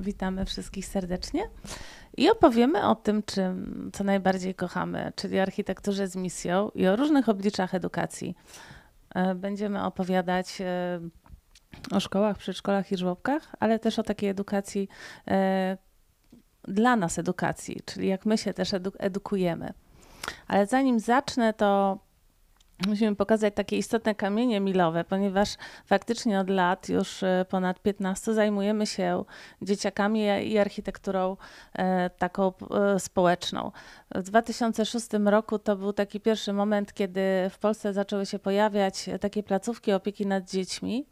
Witamy wszystkich serdecznie i opowiemy o tym, czym co najbardziej kochamy, czyli architekturze z misją i o różnych obliczach edukacji. E, będziemy opowiadać e, o szkołach, przedszkolach i żłobkach, ale też o takiej edukacji e, dla nas edukacji, czyli jak my się też edukujemy. Ale zanim zacznę, to Musimy pokazać takie istotne kamienie milowe, ponieważ faktycznie od lat, już e, ponad 15, zajmujemy się dzieciakami i architekturą e, taką e, społeczną. W 2006 roku to był taki pierwszy moment, kiedy w Polsce zaczęły się pojawiać takie placówki opieki nad dziećmi.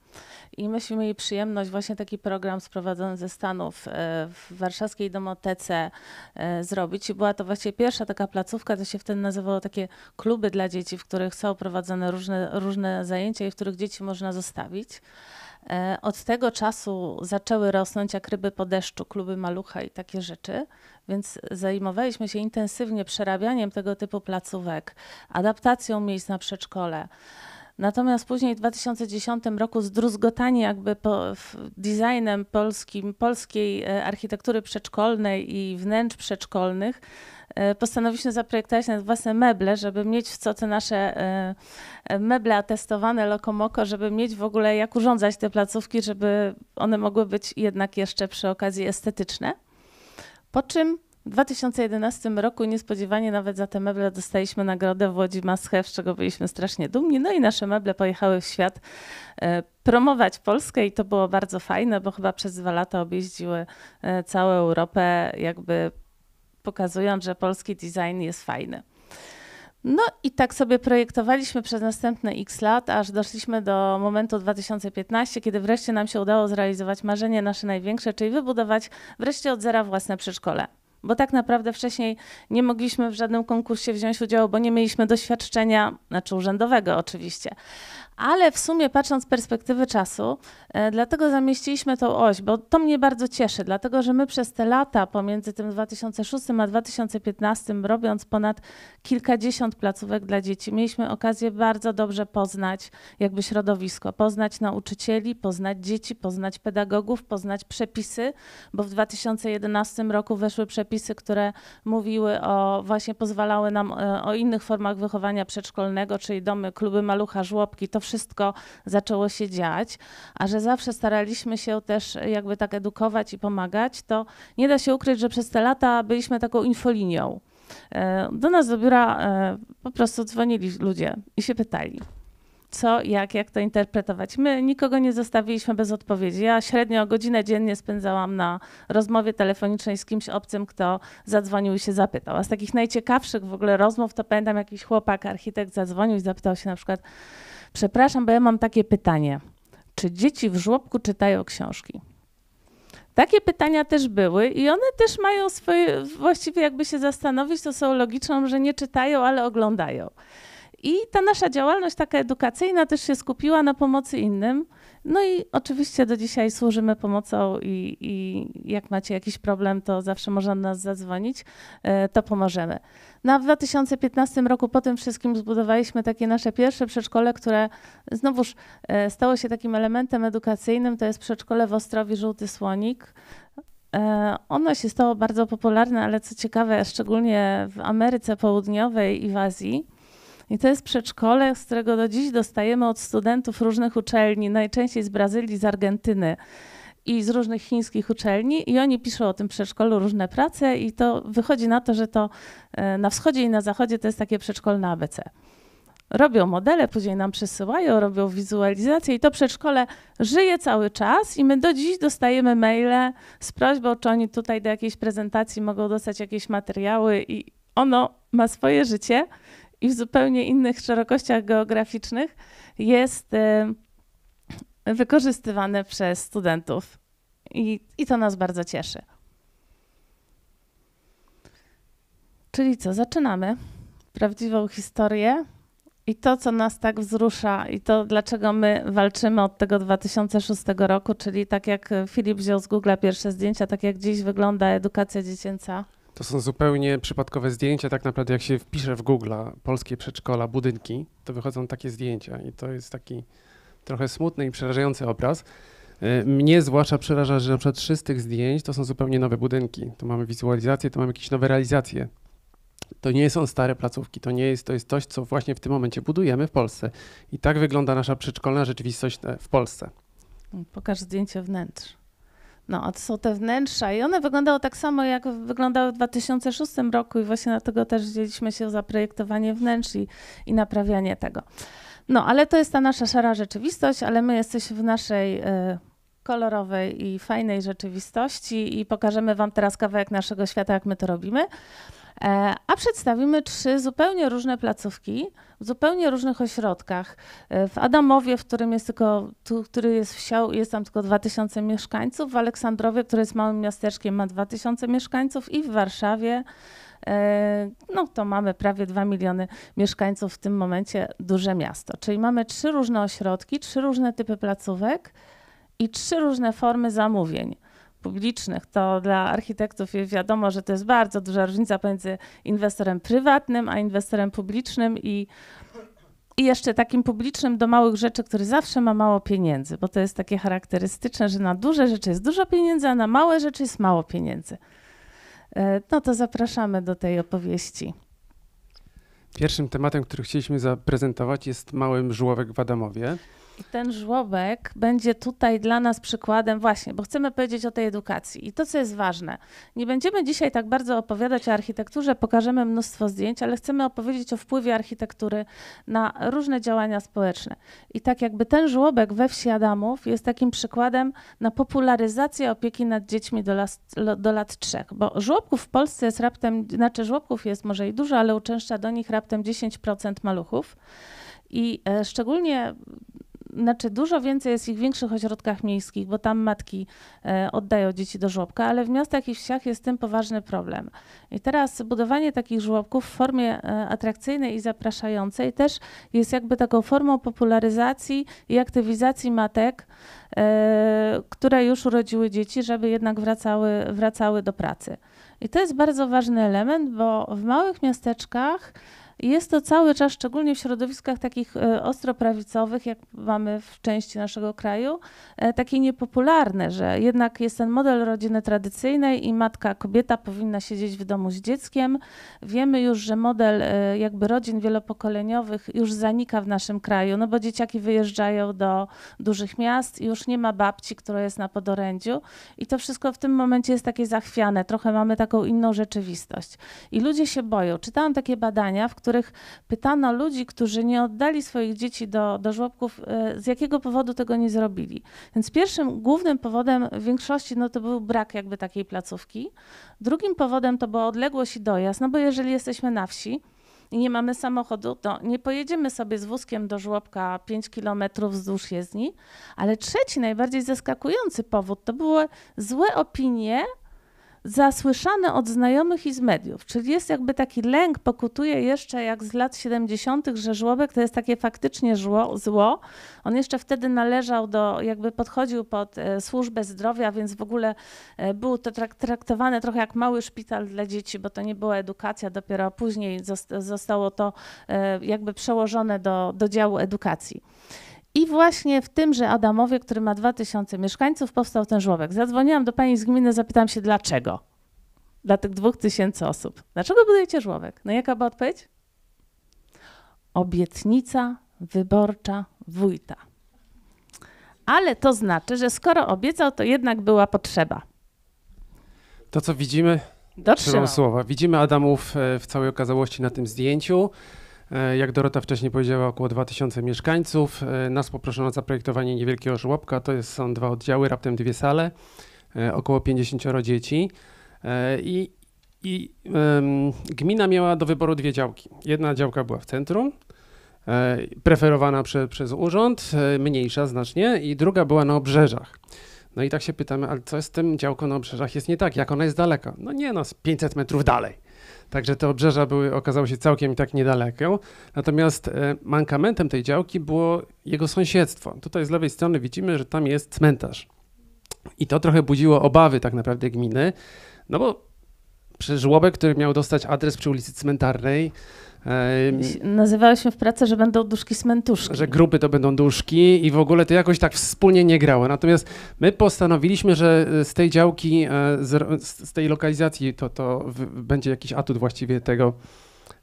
I myśmy mieli przyjemność, właśnie taki program sprowadzony ze Stanów e, w warszawskiej domotece e, zrobić. I była to właściwie pierwsza taka placówka, to się wtedy nazywało takie kluby dla dzieci, w których są prowadzone różne, różne zajęcia i w których dzieci można zostawić. E, od tego czasu zaczęły rosnąć jak ryby po deszczu, kluby malucha i takie rzeczy, więc zajmowaliśmy się intensywnie przerabianiem tego typu placówek, adaptacją miejsc na przedszkole. Natomiast później w 2010 roku zdruzgotanie jakby po, designem polskim, polskiej e, architektury przedszkolnej i wnętrz przedszkolnych e, postanowiliśmy zaprojektować nawet własne meble, żeby mieć w co te nasze e, meble atestowane lokomoko, żeby mieć w ogóle jak urządzać te placówki, żeby one mogły być jednak jeszcze przy okazji estetyczne. Po czym w 2011 roku niespodziewanie nawet za te meble dostaliśmy nagrodę w Łodzi Maschew, z czego byliśmy strasznie dumni. No i nasze meble pojechały w świat e, promować Polskę i to było bardzo fajne, bo chyba przez dwa lata objeździły e, całą Europę, jakby pokazując, że polski design jest fajny. No i tak sobie projektowaliśmy przez następne x lat, aż doszliśmy do momentu 2015, kiedy wreszcie nam się udało zrealizować marzenie nasze największe, czyli wybudować wreszcie od zera własne przedszkole bo tak naprawdę wcześniej nie mogliśmy w żadnym konkursie wziąć udziału, bo nie mieliśmy doświadczenia, znaczy urzędowego oczywiście ale w sumie patrząc z perspektywy czasu, e, dlatego zamieściliśmy tą oś, bo to mnie bardzo cieszy, dlatego że my przez te lata pomiędzy tym 2006 a 2015, robiąc ponad kilkadziesiąt placówek dla dzieci, mieliśmy okazję bardzo dobrze poznać jakby środowisko, poznać nauczycieli, poznać dzieci, poznać pedagogów, poznać przepisy, bo w 2011 roku weszły przepisy, które mówiły o, właśnie pozwalały nam e, o innych formach wychowania przedszkolnego, czyli domy, kluby malucha, żłobki, to wszystko zaczęło się dziać, a że zawsze staraliśmy się też jakby tak edukować i pomagać, to nie da się ukryć, że przez te lata byliśmy taką infolinią. E, do nas do biura e, po prostu dzwonili ludzie i się pytali co, jak, jak to interpretować. My nikogo nie zostawiliśmy bez odpowiedzi. Ja średnio godzinę dziennie spędzałam na rozmowie telefonicznej z kimś obcym, kto zadzwonił i się zapytał. A z takich najciekawszych w ogóle rozmów to pamiętam jakiś chłopak, architekt zadzwonił i zapytał się na przykład, Przepraszam, bo ja mam takie pytanie. Czy dzieci w żłobku czytają książki? Takie pytania też były i one też mają swoje, właściwie jakby się zastanowić, to są logiczną, że nie czytają, ale oglądają. I ta nasza działalność taka edukacyjna też się skupiła na pomocy innym, no i oczywiście do dzisiaj służymy pomocą i, i, jak macie jakiś problem, to zawsze można do nas zadzwonić, e, to pomożemy. Na no, w 2015 roku po tym wszystkim zbudowaliśmy takie nasze pierwsze przedszkole, które znowuż e, stało się takim elementem edukacyjnym. To jest przedszkole w Ostrowi Żółty Słonik. E, ono się stało bardzo popularne, ale co ciekawe, szczególnie w Ameryce Południowej i w Azji. I to jest przedszkole, z którego do dziś dostajemy od studentów różnych uczelni, najczęściej z Brazylii, z Argentyny i z różnych chińskich uczelni i oni piszą o tym przedszkolu różne prace i to wychodzi na to, że to e, na wschodzie i na zachodzie to jest takie przedszkolne ABC. Robią modele, później nam przesyłają, robią wizualizacje i to przedszkole żyje cały czas i my do dziś dostajemy maile z prośbą, czy oni tutaj do jakiejś prezentacji mogą dostać jakieś materiały i ono ma swoje życie i w zupełnie innych szerokościach geograficznych jest y, wykorzystywane przez studentów. I, I to nas bardzo cieszy. Czyli co, zaczynamy prawdziwą historię i to, co nas tak wzrusza, i to, dlaczego my walczymy od tego 2006 roku, czyli tak jak Filip wziął z Google pierwsze zdjęcia, tak jak dziś wygląda edukacja dziecięca to są zupełnie przypadkowe zdjęcia. Tak naprawdę, jak się wpisze w Google polskie przedszkola, budynki, to wychodzą takie zdjęcia. I to jest taki trochę smutny i przerażający obraz. Y, mnie zwłaszcza przeraża, że na przykład trzy z tych zdjęć to są zupełnie nowe budynki. To mamy wizualizację, to mamy jakieś nowe realizacje. To nie są stare placówki, to nie jest, to jest coś, co właśnie w tym momencie budujemy w Polsce. I tak wygląda nasza przedszkolna rzeczywistość e, w Polsce. Pokaż zdjęcie wnętrz. No, to są te wnętrza i one wyglądały tak samo, jak wyglądały w 2006 roku i właśnie dlatego też wzięliśmy się za projektowanie wnętrz i, i naprawianie tego. No, ale to jest ta nasza szara rzeczywistość, ale my jesteśmy w naszej y, kolorowej i fajnej rzeczywistości i pokażemy Wam teraz kawałek naszego świata, jak my to robimy. E, a przedstawimy trzy zupełnie różne placówki w zupełnie różnych ośrodkach. E, w Adamowie, w którym jest tylko, tu, który jest wsią, jest tam tylko 2000 mieszkańców, w Aleksandrowie, które jest małym miasteczkiem, ma 2000 mieszkańców i w Warszawie e, no to mamy prawie 2 miliony mieszkańców w tym momencie duże miasto. Czyli mamy trzy różne ośrodki, trzy różne typy placówek i trzy różne formy zamówień publicznych, to dla architektów wiadomo, że to jest bardzo duża różnica między inwestorem prywatnym a inwestorem publicznym i, i jeszcze takim publicznym do małych rzeczy, który zawsze ma mało pieniędzy, bo to jest takie charakterystyczne, że na duże rzeczy jest dużo pieniędzy, a na małe rzeczy jest mało pieniędzy. E, no to zapraszamy do tej opowieści. Pierwszym tematem, który chcieliśmy zaprezentować jest mały żółwek w Adamowie. I ten żłobek będzie tutaj dla nas przykładem właśnie, bo chcemy powiedzieć o tej edukacji. I to, co jest ważne, nie będziemy dzisiaj tak bardzo opowiadać o architekturze, pokażemy mnóstwo zdjęć, ale chcemy opowiedzieć o wpływie architektury na różne działania społeczne. I tak jakby ten żłobek we wsi Adamów jest takim przykładem na popularyzację opieki nad dziećmi do lat, do lat trzech, bo żłobków w Polsce jest raptem, znaczy żłobków jest może i dużo, ale uczęszcza do nich raptem 10% maluchów. I e, szczególnie znaczy dużo więcej jest ich w większych ośrodkach miejskich, bo tam matki e, oddają dzieci do żłobka, ale w miastach i wsiach jest tym poważny problem. I teraz budowanie takich żłobków w formie e, atrakcyjnej i zapraszającej też jest jakby taką formą popularyzacji i aktywizacji matek, e, które już urodziły dzieci, żeby jednak wracały, wracały do pracy. I to jest bardzo ważny element, bo w małych miasteczkach jest to cały czas, szczególnie w środowiskach takich e, ostro prawicowych, jak mamy w części naszego kraju, e, takie niepopularne, że jednak jest ten model rodziny tradycyjnej i matka, kobieta powinna siedzieć w domu z dzieckiem. Wiemy już, że model e, jakby rodzin wielopokoleniowych już zanika w naszym kraju, no bo dzieciaki wyjeżdżają do dużych miast i już nie ma babci, która jest na podorędziu i to wszystko w tym momencie jest takie zachwiane, trochę mamy taką inną rzeczywistość. I ludzie się boją. Czytałam takie badania, w których których pytano ludzi, którzy nie oddali swoich dzieci do, do żłobków, e, z jakiego powodu tego nie zrobili. Więc pierwszym głównym powodem w większości no to był brak jakby takiej placówki. Drugim powodem to była odległość i dojazd, no bo jeżeli jesteśmy na wsi, i nie mamy samochodu, to nie pojedziemy sobie z wózkiem do żłobka 5 kilometrów wzdłuż jezdni. Ale trzeci, najbardziej zaskakujący powód to były złe opinie zasłyszane od znajomych i z mediów. Czyli jest jakby taki lęk, pokutuje jeszcze jak z lat 70., że żłobek to jest takie faktycznie żło, zło. On jeszcze wtedy należał do, jakby podchodził pod e, służbę zdrowia, więc w ogóle e, było to traktowane trochę jak mały szpital dla dzieci, bo to nie była edukacja, dopiero później zostało to e, jakby przełożone do, do działu edukacji. I właśnie w tymże Adamowie, który ma 2000 mieszkańców, powstał ten żłobek. Zadzwoniłam do pani z gminy, zapytałam się dlaczego dla tych 2000 osób. Dlaczego budujecie żłobek? No jaka była odpowiedź? Obietnica wyborcza wójta. Ale to znaczy, że skoro obiecał, to jednak była potrzeba. To co widzimy, Dotrzymał. słowa. Widzimy Adamów e, w całej okazałości na tym zdjęciu. E, jak Dorota wcześniej powiedziała, około 2000 mieszkańców. E, nas poproszono o zaprojektowanie niewielkiego żłobka. To jest, są dwa oddziały, raptem dwie sale, e, około 50 dzieci. I, i gmina miała do wyboru dwie działki. Jedna działka była w centrum, preferowana prze, przez urząd, mniejsza znacznie, i druga była na obrzeżach. No i tak się pytamy, ale co z tym działką na obrzeżach jest nie tak? Jak ona jest daleka? No nie, no, 500 metrów dalej. Także te obrzeża były, okazały się całkiem i tak niedaleko. Natomiast e, mankamentem tej działki było jego sąsiedztwo. Tutaj z lewej strony widzimy, że tam jest cmentarz. I to trochę budziło obawy tak naprawdę gminy, no bo przy żłobek, który miał dostać adres przy ulicy Cmentarnej, się w pracy, że będą duszki smentuszki. Że grupy to będą duszki i w ogóle to jakoś tak wspólnie nie grało. Natomiast my postanowiliśmy, że e, z tej działki, e, z, z tej lokalizacji to, to będzie jakiś atut właściwie tego,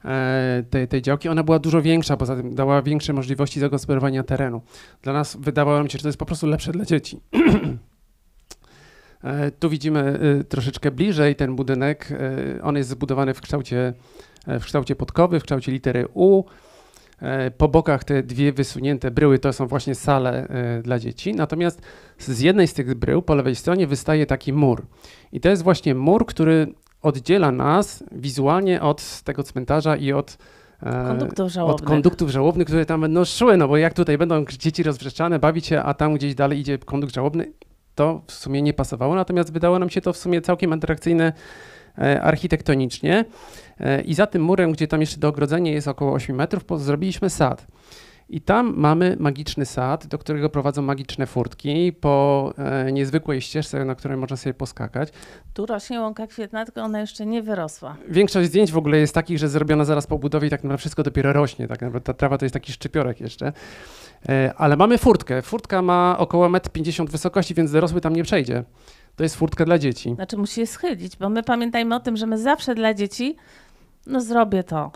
e, tej, tej działki. Ona była dużo większa, poza tym dała większe możliwości zagospodarowania terenu. Dla nas wydawało nam się, że to jest po prostu lepsze dla dzieci. E, tu widzimy e, troszeczkę bliżej ten budynek. E, on jest zbudowany w kształcie, w kształcie podkowy, w kształcie litery U. Po bokach te dwie wysunięte bryły to są właśnie sale dla dzieci. Natomiast z jednej z tych brył po lewej stronie wystaje taki mur. I to jest właśnie mur, który oddziela nas wizualnie od tego cmentarza i od konduktów żałobnych. Od konduktów żałobnych, które tam będą no, szły, no bo jak tutaj będą dzieci rozwrzeszczane, bawić się, a tam gdzieś dalej idzie kondukt żałobny, to w sumie nie pasowało, natomiast wydało nam się to w sumie całkiem atrakcyjne e, architektonicznie. E, I za tym murem, gdzie tam jeszcze do ogrodzenia jest około 8 metrów, zrobiliśmy sad. I tam mamy magiczny sad, do którego prowadzą magiczne furtki po e, niezwykłej ścieżce, na której można sobie poskakać. Tu rośnie łąka kwietna, tylko ona jeszcze nie wyrosła. Większość zdjęć w ogóle jest takich, że zrobiona zaraz po budowie i tak naprawdę wszystko dopiero rośnie. Tak naprawdę ta trawa to jest taki szczypiorek jeszcze. E, ale mamy furtkę. Furtka ma około 1,50 m wysokości, więc dorosły tam nie przejdzie. To jest furtka dla dzieci. Znaczy musi się schylić, bo my pamiętajmy o tym, że my zawsze dla dzieci no zrobię to.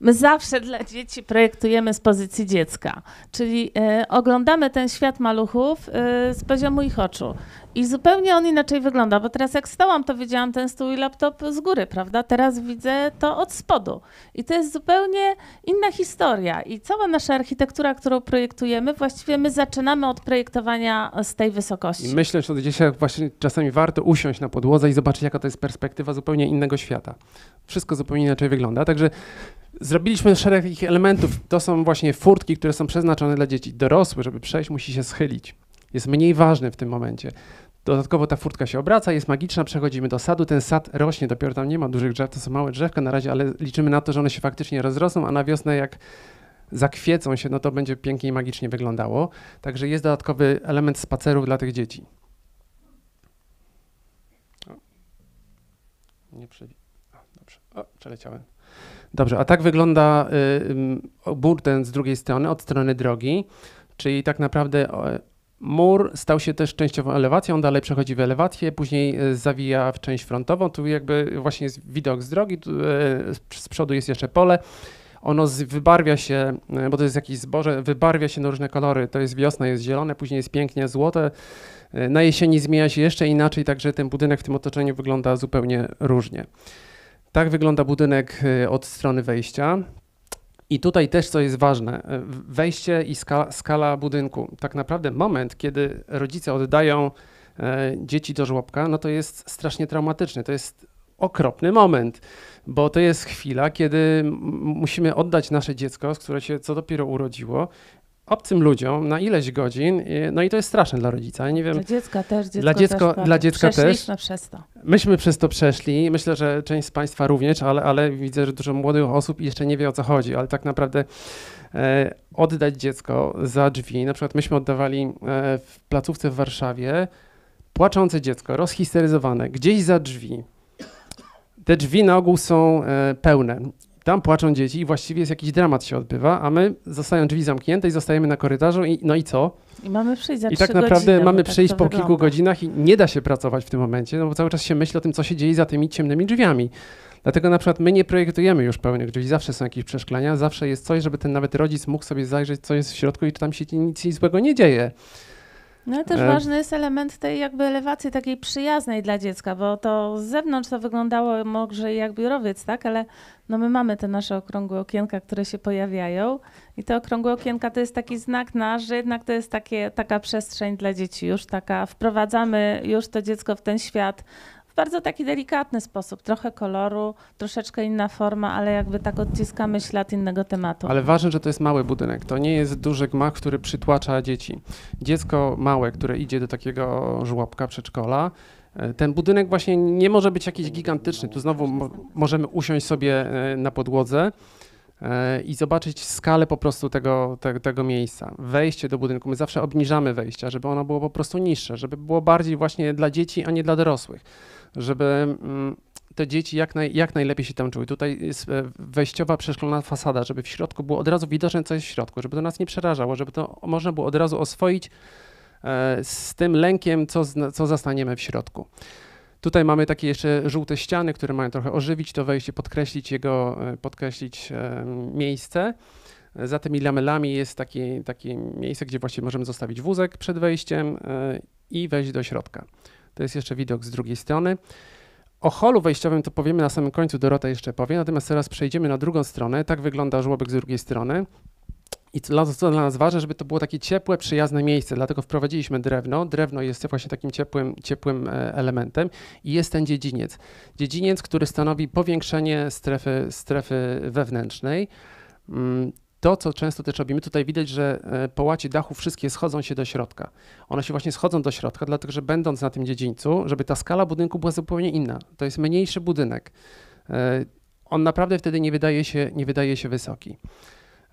My zawsze dla dzieci projektujemy z pozycji dziecka, czyli y, oglądamy ten świat maluchów y, z poziomu ich oczu. I zupełnie on inaczej wygląda, bo teraz jak stałam, to widziałam ten stół i laptop z góry, prawda? Teraz widzę to od spodu. I to jest zupełnie inna historia. I cała nasza architektura, którą projektujemy, właściwie my zaczynamy od projektowania z tej wysokości. I myślę, że od dzisiaj właśnie czasami warto usiąść na podłodze i zobaczyć, jaka to jest perspektywa zupełnie innego świata. Wszystko zupełnie inaczej wygląda. Także Zrobiliśmy szereg takich elementów. To są właśnie furtki, które są przeznaczone dla dzieci. Dorosły, żeby przejść, musi się schylić. Jest mniej ważny w tym momencie. Dodatkowo ta furtka się obraca, jest magiczna, przechodzimy do sadu, ten sad rośnie, dopiero tam nie ma dużych drzew, to są małe drzewka na razie, ale liczymy na to, że one się faktycznie rozrosną, a na wiosnę jak zakwiecą się, no to będzie pięknie i magicznie wyglądało. Także jest dodatkowy element spacerów dla tych dzieci. O. Nie przewi... O, dobrze. O, przeleciałem. Dobrze, a tak wygląda burden y, y, z drugiej strony, od strony drogi, czyli tak naprawdę mur stał się też częściową elewacją, dalej przechodzi w elewację, później y, zawija w część frontową, tu jakby właśnie jest widok z drogi, tu, z przodu jest jeszcze pole, ono z, wybarwia się, bo to jest jakieś zboże, wybarwia się na różne kolory, to jest wiosna, jest zielone, później jest pięknie złote, na jesieni zmienia się jeszcze inaczej, także ten budynek w tym otoczeniu wygląda zupełnie różnie. Tak wygląda budynek y, od strony wejścia. I tutaj też, co jest ważne, y, wejście i skala, skala budynku. Tak naprawdę moment, kiedy rodzice oddają y, dzieci do żłobka, no to jest strasznie traumatyczny. To jest okropny moment, bo to jest chwila, kiedy musimy oddać nasze dziecko, z które się co dopiero urodziło, obcym ludziom na ileś godzin, no i to jest straszne dla rodzica. Ja nie wiem. Dla dziecka też. Dziecko dla dziecko, też dla dziecka też. przez to. Myśmy przez to przeszli, myślę, że część z Państwa również, ale, ale widzę, że dużo młodych osób jeszcze nie wie o co chodzi, ale tak naprawdę e, oddać dziecko za drzwi, na przykład myśmy oddawali e, w placówce w Warszawie płaczące dziecko, rozhisteryzowane, gdzieś za drzwi. Te drzwi na ogół są e, pełne tam płaczą dzieci i właściwie jest jakiś dramat się odbywa, a my zostają drzwi zamknięte i zostajemy na korytarzu i no i co? I mamy przyjść za I tak naprawdę godziny, mamy tak przyjść po wygląda. kilku godzinach i nie da się pracować w tym momencie, no bo cały czas się myśli o tym, co się dzieje za tymi ciemnymi drzwiami. Dlatego na przykład my nie projektujemy już pełnych drzwi, zawsze są jakieś przeszklenia, zawsze jest coś, żeby ten nawet rodzic mógł sobie zajrzeć, co jest w środku i czy tam się nic złego nie dzieje. No ale też e. ważny jest element tej jakby elewacji takiej przyjaznej dla dziecka, bo to z zewnątrz to wyglądało może jak biurowiec, tak? Ale no my mamy te nasze okrągłe okienka, które się pojawiają i te okrągłe okienka to jest taki znak nasz, że jednak to jest takie, taka przestrzeń dla dzieci już, taka wprowadzamy już to dziecko w ten świat bardzo taki delikatny sposób, trochę koloru, troszeczkę inna forma, ale jakby tak odciskamy ślad innego tematu. Ale ważne, że to jest mały budynek, to nie jest duży gmach, który przytłacza dzieci. Dziecko małe, które idzie do takiego żłobka, przedszkola, e, ten budynek właśnie nie może być jakiś gigantyczny. Tu znowu mo możemy usiąść sobie e, na podłodze e, i zobaczyć skalę po prostu tego, te, tego miejsca. Wejście do budynku, my zawsze obniżamy wejścia, żeby ono było po prostu niższe, żeby było bardziej właśnie dla dzieci, a nie dla dorosłych żeby mm, te dzieci jak, naj, jak najlepiej się tam czuły. Tutaj jest e, wejściowa przeszklona fasada, żeby w środku było od razu widoczne, co jest w środku, żeby to nas nie przerażało, żeby to można było od razu oswoić e, z tym lękiem, co, co zastaniemy w środku. Tutaj mamy takie jeszcze żółte ściany, które mają trochę ożywić to wejście, podkreślić jego, e, podkreślić miejsce. Za tymi lamelami jest takie, takie miejsce, gdzie właśnie możemy zostawić wózek przed wejściem i wejść do środka. To jest jeszcze widok z drugiej strony. O holu wejściowym to powiemy na samym końcu, Dorota jeszcze powie, natomiast teraz przejdziemy na drugą stronę. Tak wygląda żłobek z drugiej strony. I co, co dla nas ważne, żeby to było takie ciepłe, przyjazne miejsce, dlatego wprowadziliśmy drewno. Drewno jest właśnie takim ciepłym, ciepłym e, elementem i jest ten dziedziniec. Dziedziniec, który stanowi powiększenie strefy, strefy wewnętrznej. Mm, to, co często też robimy, tutaj widać, że e, połacie dachu wszystkie schodzą się do środka. One się właśnie schodzą do środka, dlatego że będąc na tym dziedzińcu, żeby ta skala budynku była zupełnie inna. To jest mniejszy budynek. E, on naprawdę wtedy nie wydaje się, nie wydaje się wysoki.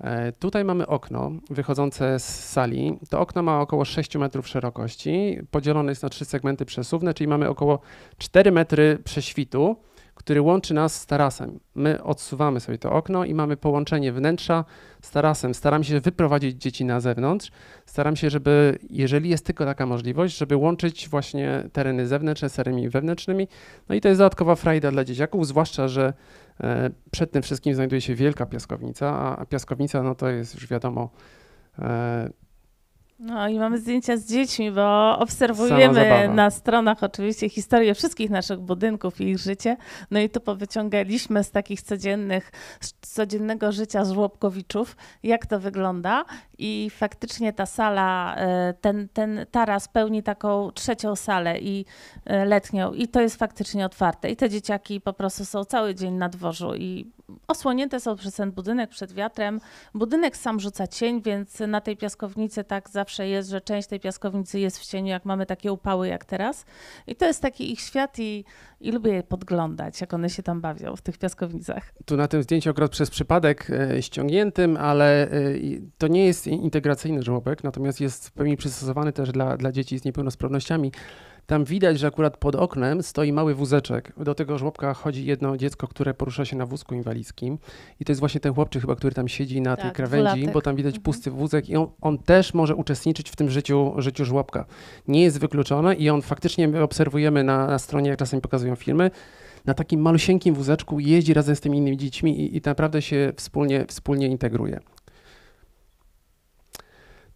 E, tutaj mamy okno wychodzące z sali. To okno ma około 6 metrów szerokości, podzielone jest na trzy segmenty przesuwne, czyli mamy około 4 metry prześwitu który łączy nas z tarasem. My odsuwamy sobie to okno i mamy połączenie wnętrza z tarasem. Staram się wyprowadzić dzieci na zewnątrz. Staram się, żeby, jeżeli jest tylko taka możliwość, żeby łączyć właśnie tereny zewnętrzne z terenami wewnętrznymi. No i to jest dodatkowa frajda dla dzieciaków, zwłaszcza, że e, przed tym wszystkim znajduje się wielka piaskownica, a piaskownica no to jest już wiadomo e, no i mamy zdjęcia z dziećmi, bo obserwujemy na stronach oczywiście historię wszystkich naszych budynków i ich życie. No i tu powyciągaliśmy z takich codziennych, z codziennego życia żłobkowiczów, jak to wygląda i faktycznie ta sala, e, ten, ten taras pełni taką trzecią salę i e, letnią i to jest faktycznie otwarte i te dzieciaki po prostu są cały dzień na dworzu i osłonięte są przez ten budynek przed wiatrem. Budynek sam rzuca cień, więc na tej piaskownicy tak zawsze jest, że część tej piaskownicy jest w cieniu, jak mamy takie upały jak teraz. I to jest taki ich świat i, i lubię je podglądać, jak one się tam bawią w tych piaskownicach. Tu na tym zdjęciu akurat przez przypadek e, ściągniętym, ale to nie jest integracyjny żłobek, natomiast jest w pełni przystosowany też dla, dla dzieci z niepełnosprawnościami. Tam widać, że akurat pod oknem stoi mały wózeczek. Do tego żłobka chodzi jedno dziecko, które porusza się na wózku inwalidzkim. I to jest właśnie ten chłopczyk chyba, który tam siedzi na tak, tej krawędzi, dwulatek. bo tam widać mhm. pusty wózek i on, on, też może uczestniczyć w tym życiu, życiu żłobka. Nie jest wykluczony i on faktycznie, my obserwujemy na, na stronie, jak czasem pokazują filmy, na takim malusieńkim wózeczku jeździ razem z tymi innymi dziećmi i, i naprawdę się wspólnie, wspólnie integruje.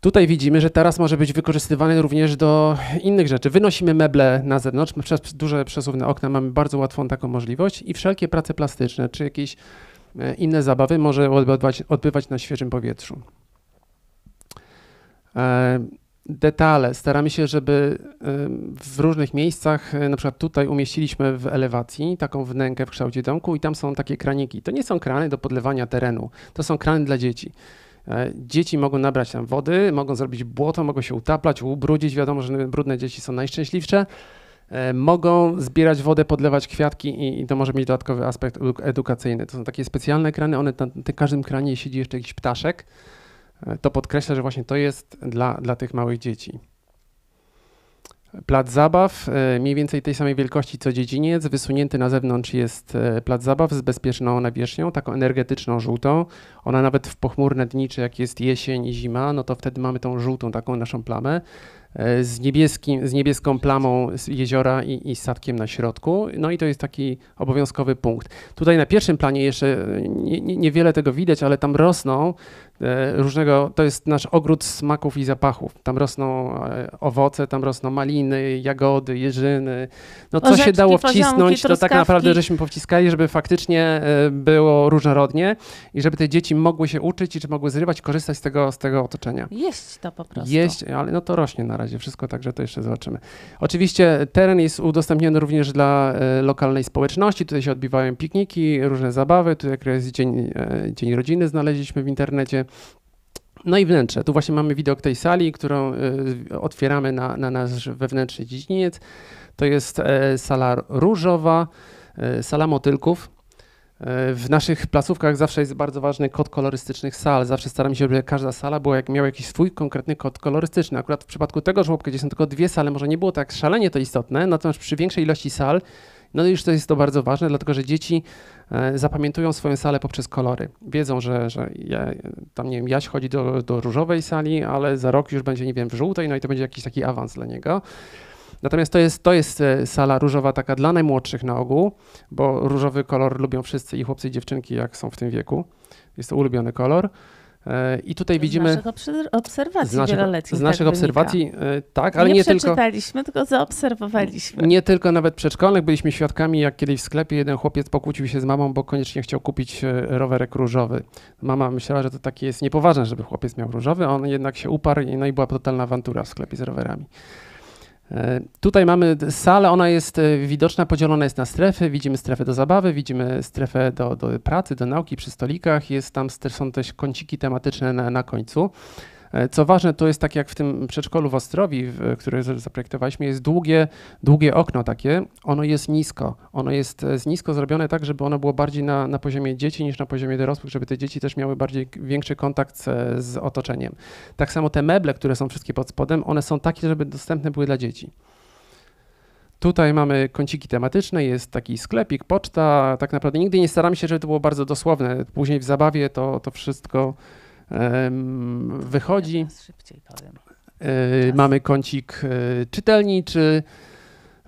Tutaj widzimy, że teraz może być wykorzystywany również do innych rzeczy. Wynosimy meble na zewnątrz, przez duże przesuwne okna mamy bardzo łatwą taką możliwość i wszelkie prace plastyczne czy jakieś e, inne zabawy może odbywać, odbywać na świeżym powietrzu. E, detale. Staramy się, żeby e, w różnych miejscach, na przykład tutaj umieściliśmy w elewacji taką wnękę w kształcie domku i tam są takie kraniki. To nie są krany do podlewania terenu, to są krany dla dzieci. E, dzieci mogą nabrać tam wody, mogą zrobić błoto, mogą się utaplać, ubrudzić. Wiadomo, że brudne dzieci są najszczęśliwsze. E, mogą zbierać wodę, podlewać kwiatki i, i to może mieć dodatkowy aspekt edukacyjny. To są takie specjalne krany, one na, każdym kranie siedzi jeszcze jakiś ptaszek. E, to podkreśla, że właśnie to jest dla, dla tych małych dzieci. Plac zabaw, e, mniej więcej tej samej wielkości co dziedziniec, wysunięty na zewnątrz jest e, plac zabaw z bezpieczną nawierzchnią, taką energetyczną żółtą. Ona nawet w pochmurne dni, czy jak jest jesień i zima, no to wtedy mamy tą żółtą, taką naszą plamę e, z, niebieskim, z niebieską plamą jeziora i, i statkiem na środku. No i to jest taki obowiązkowy punkt. Tutaj na pierwszym planie jeszcze niewiele nie, nie tego widać, ale tam rosną E, różnego, to jest nasz ogród smaków i zapachów. Tam rosną e, owoce, tam rosną maliny, jagody, jeżyny. No co się dało wcisnąć, to tak naprawdę żeśmy powciskali, żeby faktycznie e, było różnorodnie i żeby te dzieci mogły się uczyć i czy mogły zrywać, korzystać z tego, z tego otoczenia. Jeść to po prostu. Jeść, ale no to rośnie na razie wszystko, także to jeszcze zobaczymy. Oczywiście teren jest udostępniony również dla lokalnej społeczności. Tutaj się odbywają pikniki, różne zabawy. Tutaj jest dzień, dzień rodziny znaleźliśmy w internecie. No i wnętrze. Tu właśnie mamy widok tej sali, którą y, otwieramy na, na nasz wewnętrzny dziedziniec. To jest e, sala różowa, e, sala motylków. E, w naszych placówkach zawsze jest bardzo ważny kod kolorystycznych sal. Zawsze staramy się, żeby każda sala była, jak miała jakiś swój konkretny kod kolorystyczny. Akurat w przypadku tego żłobka, gdzie są tylko dwie sale, może nie było tak szalenie to istotne, natomiast przy większej ilości sal no i już to jest to bardzo ważne, dlatego że dzieci e, zapamiętują swoją salę poprzez kolory. Wiedzą, że, że ja, tam nie wiem, Jaś chodzi do, do różowej sali, ale za rok już będzie, nie wiem, w żółtej, no i to będzie jakiś taki awans dla niego. Natomiast to jest, to jest e, sala różowa taka dla najmłodszych na ogół, bo różowy kolor lubią wszyscy i chłopcy i dziewczynki, jak są w tym wieku. Jest to ulubiony kolor. E, I tutaj z widzimy. Naszych obserwacji z naszych, wieloletnich. Z tak naszych e, tak obserwacji, tak, ale nie, nie tylko. Nie przeczytaliśmy, tylko zaobserwowaliśmy. Nie tylko nawet przedszkolnych. Byliśmy świadkami, jak kiedyś w sklepie jeden chłopiec pokłócił się z mamą, bo koniecznie chciał kupić e, rowerek różowy. Mama myślała, że to takie jest niepoważne, żeby chłopiec miał różowy, on jednak się uparł i, no i była totalna awantura w sklepie z rowerami. E, tutaj mamy salę, ona jest e, widoczna, podzielona jest na strefy. Widzimy strefę do zabawy, widzimy strefę do, do pracy, do nauki przy stolikach. Jest tam, są też kąciki tematyczne na, na końcu. E, co ważne, to jest tak jak w tym przedszkolu w Ostrowi, e, które zaprojektowaliśmy, jest długie, długie okno takie. Ono jest nisko. Ono jest e, nisko zrobione tak, żeby ono było bardziej na, na poziomie dzieci niż na poziomie dorosłych, żeby te dzieci też miały bardziej większy kontakt z, z otoczeniem. Tak samo te meble, które są wszystkie pod spodem, one są takie, żeby dostępne były dla dzieci. Tutaj mamy kąciki tematyczne, jest taki sklepik, poczta. Tak naprawdę nigdy nie staramy się, żeby to było bardzo dosłowne. Później w zabawie to, to wszystko wychodzi. szybciej powiem. E, mamy kącik e, czytelniczy.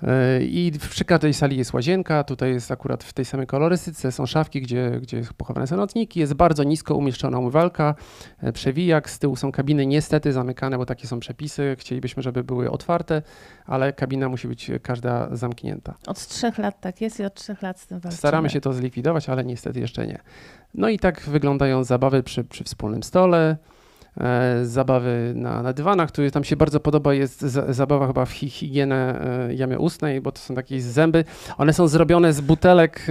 E, I przy każdej sali jest łazienka, tutaj jest akurat w tej samej kolorystyce, są szafki, gdzie, gdzie pochowane są nocniki, jest bardzo nisko umieszczona umywalka, e, przewijak, z tyłu są kabiny niestety zamykane, bo takie są przepisy, chcielibyśmy, żeby były otwarte, ale kabina musi być każda zamknięta. Od trzech lat tak jest i od trzech lat z tym walczymy. Staramy się to zlikwidować, ale niestety jeszcze nie. No i tak wyglądają zabawy przy, przy wspólnym stole, E, zabawy na, na dywanach, który tam się bardzo podoba, jest zabawa chyba w higienę e, jamy ustnej, bo to są takie zęby. One są zrobione z butelek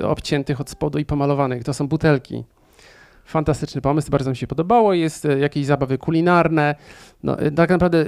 e, obciętych od spodu i pomalowanych. To są butelki. Fantastyczny pomysł, bardzo mi się podobało. Jest jakieś zabawy kulinarne. No, tak naprawdę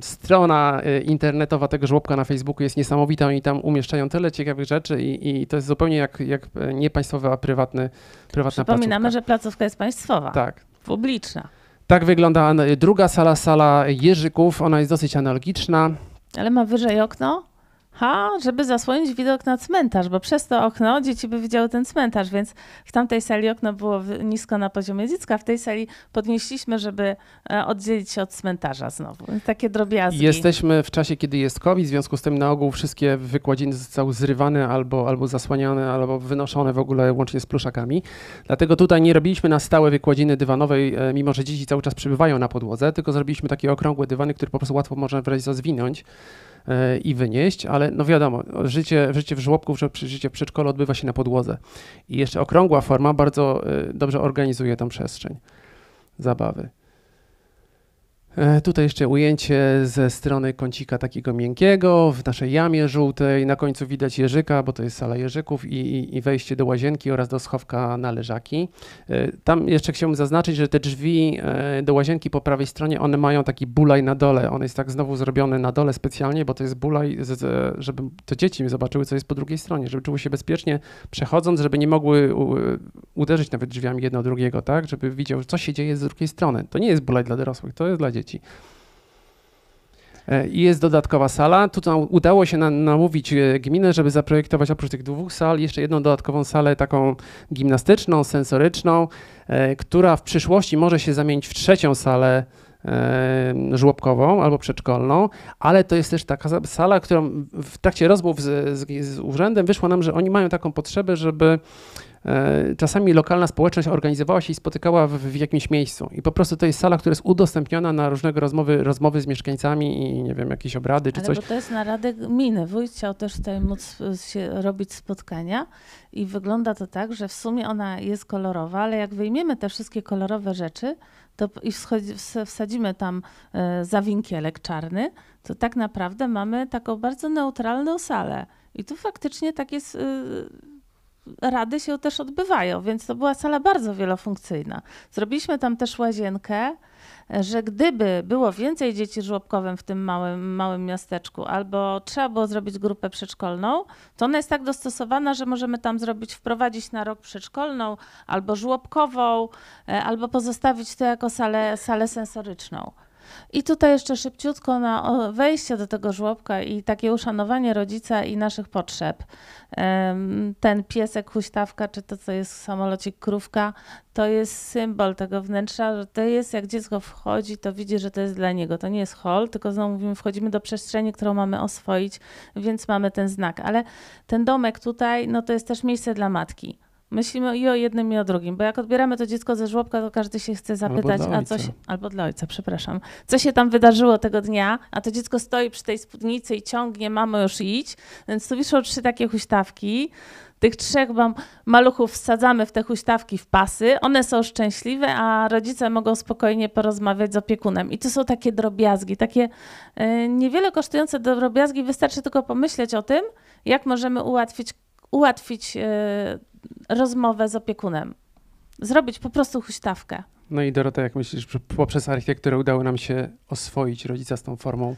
Strona e, internetowa tego żłobka na Facebooku jest niesamowita. Oni tam umieszczają tyle ciekawych rzeczy i, i to jest zupełnie jak, jak e, nie państwowe, a prywatny, prywatna Przypominamy, placówka. że placówka jest państwowa. Tak. Publiczna. Tak wygląda e, druga sala, sala Jerzyków. Ona jest dosyć analogiczna. Ale ma wyżej okno? Ha, żeby zasłonić widok na cmentarz, bo przez to okno dzieci by widziały ten cmentarz, więc w tamtej sali okno było nisko na poziomie dziecka, w tej sali podnieśliśmy, żeby e, oddzielić się od cmentarza znowu. Takie drobiazgi. Jesteśmy w czasie, kiedy jest COVID, w związku z tym na ogół wszystkie wykładziny zostały zrywane albo, albo zasłaniane, albo wynoszone w ogóle łącznie z pluszakami. Dlatego tutaj nie robiliśmy na stałe wykładziny dywanowej, e, mimo że dzieci cały czas przybywają na podłodze, tylko zrobiliśmy takie okrągłe dywany, które po prostu łatwo można wreszcie zwinąć E, i wynieść, ale no wiadomo, życie, życie w żłobku, życie w przedszkolu odbywa się na podłodze. I jeszcze okrągła forma bardzo e, dobrze organizuje tą przestrzeń zabawy. E, tutaj jeszcze ujęcie ze strony kącika takiego miękkiego, w naszej jamie żółtej. Na końcu widać jeżyka, bo to jest sala jeżyków i, i, wejście do łazienki oraz do schowka na leżaki. E, tam jeszcze chciałbym zaznaczyć, że te drzwi e, do łazienki po prawej stronie, one mają taki bulaj na dole. On jest tak znowu zrobiony na dole specjalnie, bo to jest bulaj, żeby to dzieci zobaczyły, co jest po drugiej stronie, żeby czuły się bezpiecznie przechodząc, żeby nie mogły uderzyć nawet drzwiami jedno drugiego, tak? Żeby widział, co się dzieje z drugiej strony. To nie jest bulaj dla dorosłych, to jest dla dzieci dzieci. E, I jest dodatkowa sala. Tu udało się na, namówić e, gminę, żeby zaprojektować oprócz tych dwóch sal jeszcze jedną dodatkową salę taką gimnastyczną, sensoryczną, e, która w przyszłości może się zamienić w trzecią salę żłobkową albo przedszkolną, ale to jest też taka sala, którą w trakcie rozmów z, z, z urzędem wyszło nam, że oni mają taką potrzebę, żeby E, czasami lokalna społeczność organizowała się i spotykała w, w, jakimś miejscu. I po prostu to jest sala, która jest udostępniona na różnego rozmowy, rozmowy z mieszkańcami i nie wiem, jakieś obrady czy Ale coś. Bo to jest na radę gminy. Wójt chciał też tutaj móc e, się robić spotkania i wygląda to tak, że w sumie ona jest kolorowa, ale jak wyjmiemy te wszystkie kolorowe rzeczy to i wsadzimy tam e, zawinkielek czarny, to tak naprawdę mamy taką bardzo neutralną salę. I tu faktycznie tak jest rady się też odbywają, więc to była sala bardzo wielofunkcyjna. Zrobiliśmy tam też łazienkę, że gdyby było więcej dzieci żłobkowym w tym małym, małym miasteczku, albo trzeba było zrobić grupę przedszkolną, to ona jest tak dostosowana, że możemy tam zrobić, wprowadzić na rok przedszkolną, albo żłobkową, e, albo pozostawić to jako salę, salę sensoryczną. I tutaj jeszcze szybciutko na wejście do tego żłobka i takie uszanowanie rodzica i naszych potrzeb. Ten piesek, huśtawka, czy to, co jest samolocie, krówka, to jest symbol tego wnętrza, że to jest, jak dziecko wchodzi, to widzi, że to jest dla niego. To nie jest hol, tylko znowu mówimy, wchodzimy do przestrzeni, którą mamy oswoić, więc mamy ten znak. Ale ten domek tutaj, no to jest też miejsce dla matki. Myślimy i o jednym, i o drugim, bo jak odbieramy to dziecko ze żłobka, to każdy się chce zapytać, albo a coś, albo dla ojca, przepraszam, co się tam wydarzyło tego dnia, a to dziecko stoi przy tej spódnicy i ciągnie, mamo już idź, więc tu wiszą trzy takie huśtawki, tych trzech maluchów wsadzamy w te huśtawki, w pasy, one są szczęśliwe, a rodzice mogą spokojnie porozmawiać z opiekunem. I to są takie drobiazgi, takie e, niewiele kosztujące drobiazgi, wystarczy tylko pomyśleć o tym, jak możemy ułatwić ułatwić e, rozmowę z opiekunem. Zrobić po prostu huśtawkę. No i Dorota, jak myślisz, że poprzez architekturę udało nam się oswoić rodzica z tą formą?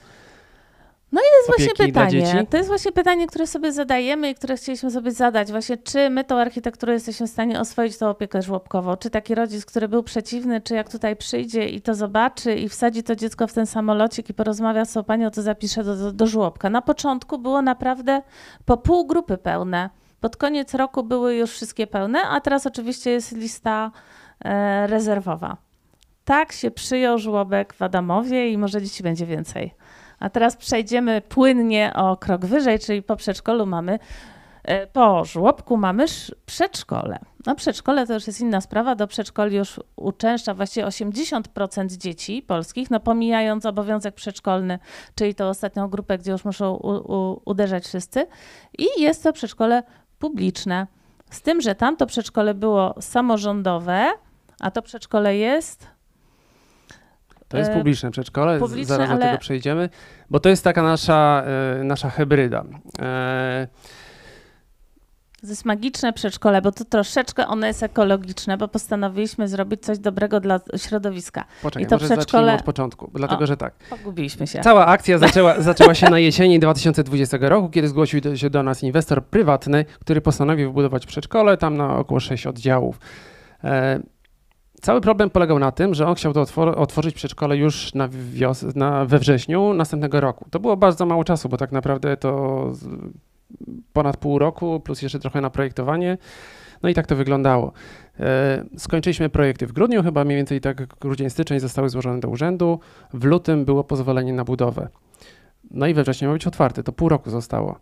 No i to jest właśnie pytanie. To jest właśnie pytanie, które sobie zadajemy i które chcieliśmy sobie zadać. Właśnie, czy my tą architekturę jesteśmy w stanie oswoić tą opiekę żłobkową? Czy taki rodzic, który był przeciwny, czy jak tutaj przyjdzie i to zobaczy i wsadzi to dziecko w ten samolocik i porozmawia z tą panią, to zapisze do, do, do żłobka. Na początku było naprawdę po pół grupy pełne pod koniec roku były już wszystkie pełne, a teraz oczywiście jest lista e, rezerwowa. Tak się przyjął żłobek w Adamowie i może dzieci będzie więcej. A teraz przejdziemy płynnie o krok wyżej, czyli po przedszkolu mamy, e, po żłobku mamy przedszkole. No przedszkole to już jest inna sprawa, do przedszkoli już uczęszcza właściwie 80% dzieci polskich, no pomijając obowiązek przedszkolny, czyli tą ostatnią grupę, gdzie już muszą u, u, uderzać wszyscy. I jest to przedszkole publiczne. Z tym, że tamto przedszkole było samorządowe, a to przedszkole jest. To jest e, publiczne przedszkole, publiczne, zaraz ale... tego przejdziemy, bo to jest taka nasza, e, nasza hybryda. E, jest magiczne przedszkole, bo to troszeczkę ono jest ekologiczne, bo postanowiliśmy zrobić coś dobrego dla środowiska. Poczekaj, I to może przedszkole... od początku, dlatego o, że tak. Pogubiliśmy się. Cała akcja zaczęła, zaczęła się na jesieni 2020 roku, kiedy zgłosił się do nas inwestor prywatny, który postanowił wybudować przedszkole, tam na około 6 oddziałów. E cały problem polegał na tym, że on chciał to otwor otworzyć przedszkole już na wios- na, we wrześniu następnego roku. To było bardzo mało czasu, bo tak naprawdę to ponad pół roku, plus jeszcze trochę na projektowanie. No i tak to wyglądało. E, skończyliśmy projekty w grudniu, chyba mniej więcej tak grudzień, styczeń zostały złożone do urzędu. W lutym było pozwolenie na budowę. No i we wrześniu miał być otwarty, to pół roku zostało.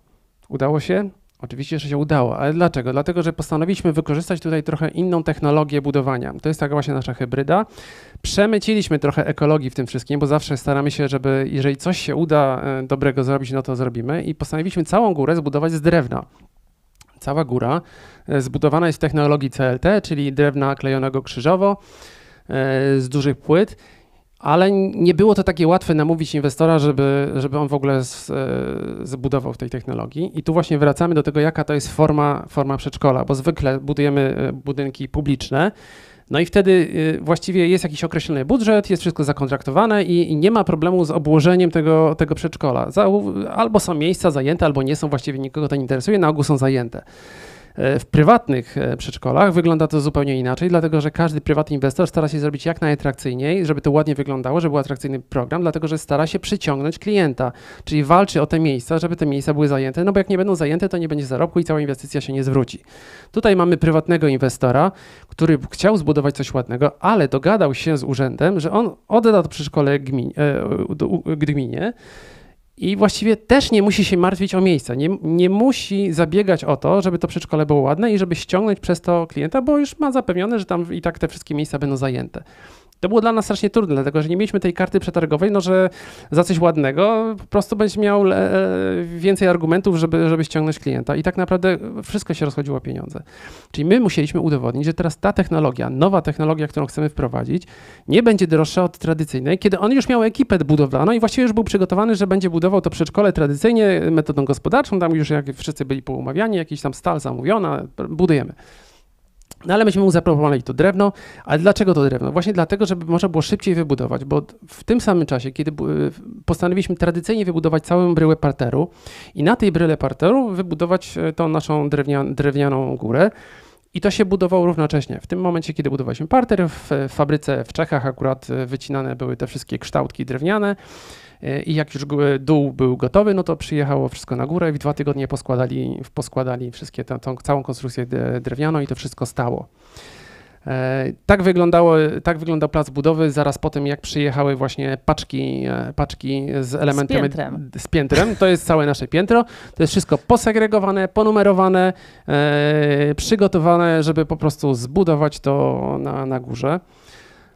Udało się? Oczywiście, że się udało, ale dlaczego? Dlatego, że postanowiliśmy wykorzystać tutaj trochę inną technologię budowania. To jest taka właśnie nasza hybryda. Przemyciliśmy trochę ekologii w tym wszystkim, bo zawsze staramy się, żeby jeżeli coś się uda e, dobrego zrobić, no to zrobimy i postanowiliśmy całą górę zbudować z drewna. Cała góra e, zbudowana jest w technologii CLT, czyli drewna klejonego krzyżowo e, z dużych płyt ale nie było to takie łatwe namówić inwestora, żeby, żeby on w ogóle z, e, zbudował w tej technologii. I tu właśnie wracamy do tego, jaka to jest forma, forma przedszkola, bo zwykle budujemy e, budynki publiczne. No i wtedy e, właściwie jest jakiś określony budżet, jest wszystko zakontraktowane i, nie ma problemu z obłożeniem tego, tego przedszkola. albo są miejsca zajęte, albo nie są, właściwie nikogo to nie interesuje, na ogół są zajęte. E, w prywatnych e, przedszkolach wygląda to zupełnie inaczej, dlatego że każdy prywatny inwestor stara się zrobić jak najatrakcyjniej, żeby to ładnie wyglądało, żeby był atrakcyjny program, dlatego że stara się przyciągnąć klienta, czyli walczy o te miejsca, żeby te miejsca były zajęte, no bo jak nie będą zajęte, to nie będzie zarobku i cała inwestycja się nie zwróci. Tutaj mamy prywatnego inwestora, który chciał zbudować coś ładnego, ale dogadał się z urzędem, że on odda to przedszkole gmin, e, gminie, i właściwie też nie musi się martwić o miejsca, nie, nie musi zabiegać o to, żeby to przedszkole było ładne i żeby ściągnąć przez to klienta, bo już ma zapewnione, że tam i tak te wszystkie miejsca będą zajęte. To było dla nas strasznie trudne, dlatego że nie mieliśmy tej karty przetargowej, no że za coś ładnego po prostu będziesz miał e, więcej argumentów, żeby, żeby ściągnąć klienta. I tak naprawdę wszystko się rozchodziło o pieniądze. Czyli my musieliśmy udowodnić, że teraz ta technologia, nowa technologia, którą chcemy wprowadzić, nie będzie droższa od tradycyjnej, kiedy on już miał ekipę budowlaną i właściwie już był przygotowany, że będzie budował to przedszkole tradycyjnie metodą gospodarczą, tam już jak wszyscy byli poumawiani, jakiś tam stal zamówiona, budujemy. No ale myśmy mu zaproponowali to drewno, ale dlaczego to drewno? Właśnie dlatego, żeby można było szybciej wybudować, bo w tym samym czasie, kiedy postanowiliśmy tradycyjnie wybudować całą bryłę parteru i na tej bryle parteru wybudować e, tą naszą drewnianą górę, i to się budowało równocześnie. W tym momencie, kiedy budowaliśmy parter, w fabryce w Czechach akurat e, wycinane były te wszystkie kształtki drewniane. E, i jak już dół był gotowy, no to przyjechało wszystko na górę i w dwa tygodnie poskładali, poskładali wszystkie tą, tą całą konstrukcję drewnianą i to wszystko stało. E, tak, wyglądało, tak wyglądał plac budowy zaraz po tym, jak przyjechały właśnie paczki, e, paczki z elementem. Z piętrem. Z piętrem. To jest całe nasze piętro. To jest wszystko posegregowane, ponumerowane, e, przygotowane, żeby po prostu zbudować to na, na górze.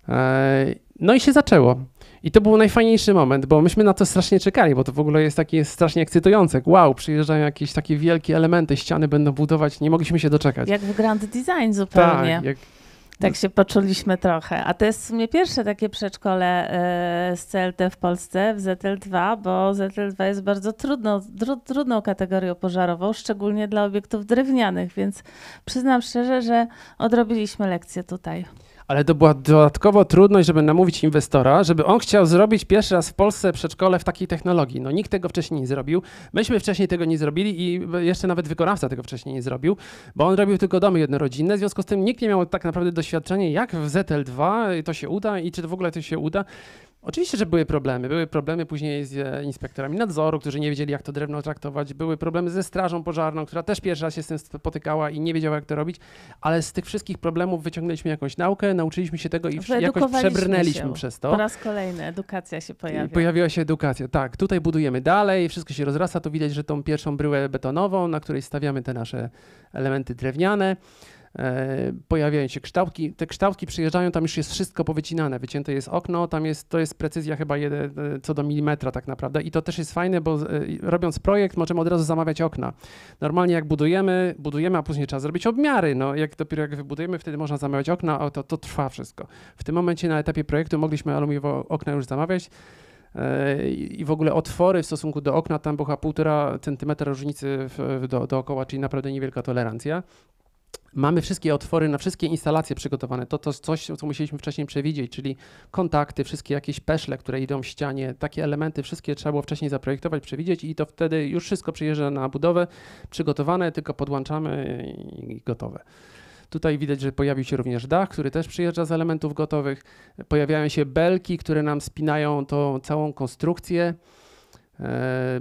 E, no i się zaczęło. I to był najfajniejszy moment, bo myśmy na to strasznie czekali, bo to w ogóle jest takie strasznie ekscytujące. Wow, przyjeżdżają jakieś takie wielkie elementy, ściany będą budować, nie mogliśmy się doczekać. Jak w Grand Design zupełnie. Tak, jak... Tak się poczuliśmy trochę. A to jest w sumie pierwsze takie przedszkole e, z CLT w Polsce, w ZL2, bo ZL2 jest bardzo trudną, trudną kategorią pożarową, szczególnie dla obiektów drewnianych, więc przyznam szczerze, że odrobiliśmy lekcję tutaj ale to była dodatkowo trudność, żeby namówić inwestora, żeby on chciał zrobić pierwszy raz w Polsce przedszkole w takiej technologii. No nikt tego wcześniej nie zrobił. Myśmy wcześniej tego nie zrobili i jeszcze nawet wykonawca tego wcześniej nie zrobił, bo on robił tylko domy jednorodzinne, w związku z tym nikt nie miał tak naprawdę doświadczenia, jak w ZL2 to się uda i czy w ogóle to się uda. Oczywiście, że były problemy. Były problemy później z e, inspektorami nadzoru, którzy nie wiedzieli, jak to drewno traktować. Były problemy ze strażą pożarną, która też pierwsza się z tym spotykała i nie wiedziała, jak to robić. Ale z tych wszystkich problemów wyciągnęliśmy jakąś naukę, nauczyliśmy się tego i jakoś przebrnęliśmy się. przez to. Po raz kolejny edukacja się pojawiła. Pojawiła się edukacja, tak. Tutaj budujemy dalej, wszystko się rozrasta. To widać, że tą pierwszą bryłę betonową, na której stawiamy te nasze elementy drewniane. E, pojawiają się kształtki. Te kształtki przyjeżdżają, tam już jest wszystko powycinane, wycięte jest okno, tam jest, to jest precyzja chyba jeden, co do milimetra tak naprawdę i to też jest fajne, bo e, robiąc projekt możemy od razu zamawiać okna. Normalnie jak budujemy, budujemy, a później trzeba zrobić obmiary, no jak dopiero jak wybudujemy, wtedy można zamawiać okna, a to, to trwa wszystko. W tym momencie na etapie projektu mogliśmy aluminiowe okna już zamawiać, e, i w ogóle otwory w stosunku do okna, tam była 1,5 cm różnicy w, do, dookoła, czyli naprawdę niewielka tolerancja mamy wszystkie otwory na wszystkie instalacje przygotowane. To, to coś, co musieliśmy wcześniej przewidzieć, czyli kontakty, wszystkie jakieś peszle, które idą w ścianie, takie elementy, wszystkie trzeba było wcześniej zaprojektować, przewidzieć i to wtedy już wszystko przyjeżdża na budowę, przygotowane, tylko podłączamy i gotowe. Tutaj widać, że pojawił się również dach, który też przyjeżdża z elementów gotowych. Pojawiają się belki, które nam spinają tą całą konstrukcję. E,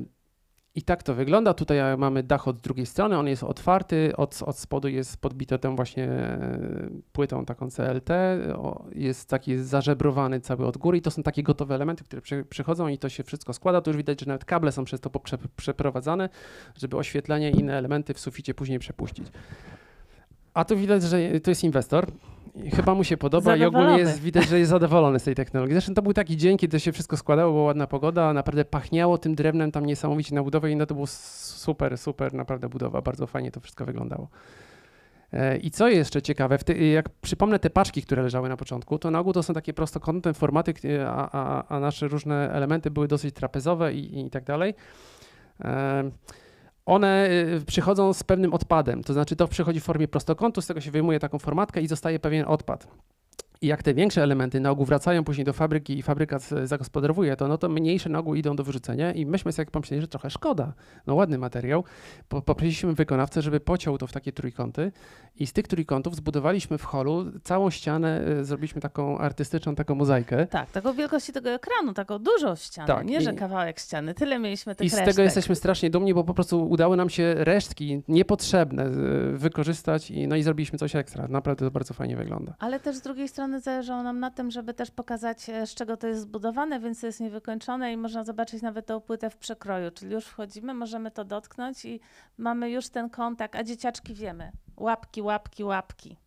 i tak to wygląda. Tutaj e, mamy dach od drugiej strony, on jest otwarty, od, od spodu jest podbite tą właśnie e, płytą taką CLT, o, jest taki zażebrowany cały od góry i to są takie gotowe elementy, które przy, przychodzą i to się wszystko składa. Tu już widać, że nawet kable są przez to poprze, przeprowadzane, żeby oświetlenie i inne elementy w suficie później przepuścić. A tu widać, że to jest inwestor. I chyba mu się podoba zadowolony. i ogólnie jest widać, że jest zadowolony z tej technologii. Zresztą to był taki dzień, kiedy się wszystko składało, była ładna pogoda, naprawdę pachniało tym drewnem tam niesamowicie na budowie i no to było super, super naprawdę budowa. Bardzo fajnie to wszystko wyglądało. E, I co jeszcze ciekawe, jak przypomnę te paczki, które leżały na początku, to na ogół to są takie prostokątne formaty, a, a, a nasze różne elementy były dosyć trapezowe i, i tak dalej. E, one y, przychodzą z pewnym odpadem, to znaczy to przychodzi w formie prostokątu, z tego się wyjmuje taką formatkę i zostaje pewien odpad. I jak te większe elementy na ogół wracają później do fabryki i fabryka zagospodarowuje to, no to mniejsze na ogół idą do wyrzucenia i myśmy sobie pomyśleli, że trochę szkoda. No ładny materiał. poprosiliśmy wykonawcę, żeby pociął to w takie trójkąty i z tych trójkątów zbudowaliśmy w holu całą ścianę, y, zrobiliśmy taką artystyczną taką mozaikę. Tak, taką wielkości tego ekranu, taką dużą ścianę, tak, nie że kawałek ściany. Tyle mieliśmy tych I z resztek. tego jesteśmy strasznie dumni, bo po prostu udało nam się resztki niepotrzebne y, wykorzystać i, no i zrobiliśmy coś ekstra. Naprawdę to bardzo fajnie wygląda. Ale też z drugiej strony strony zależało nam na tym, żeby też pokazać, e, z czego to jest zbudowane, więc to jest niewykończone i można zobaczyć nawet tą płytę w przekroju, czyli już wchodzimy, możemy to dotknąć i mamy już ten kontakt, a dzieciaczki wiemy, łapki, łapki, łapki.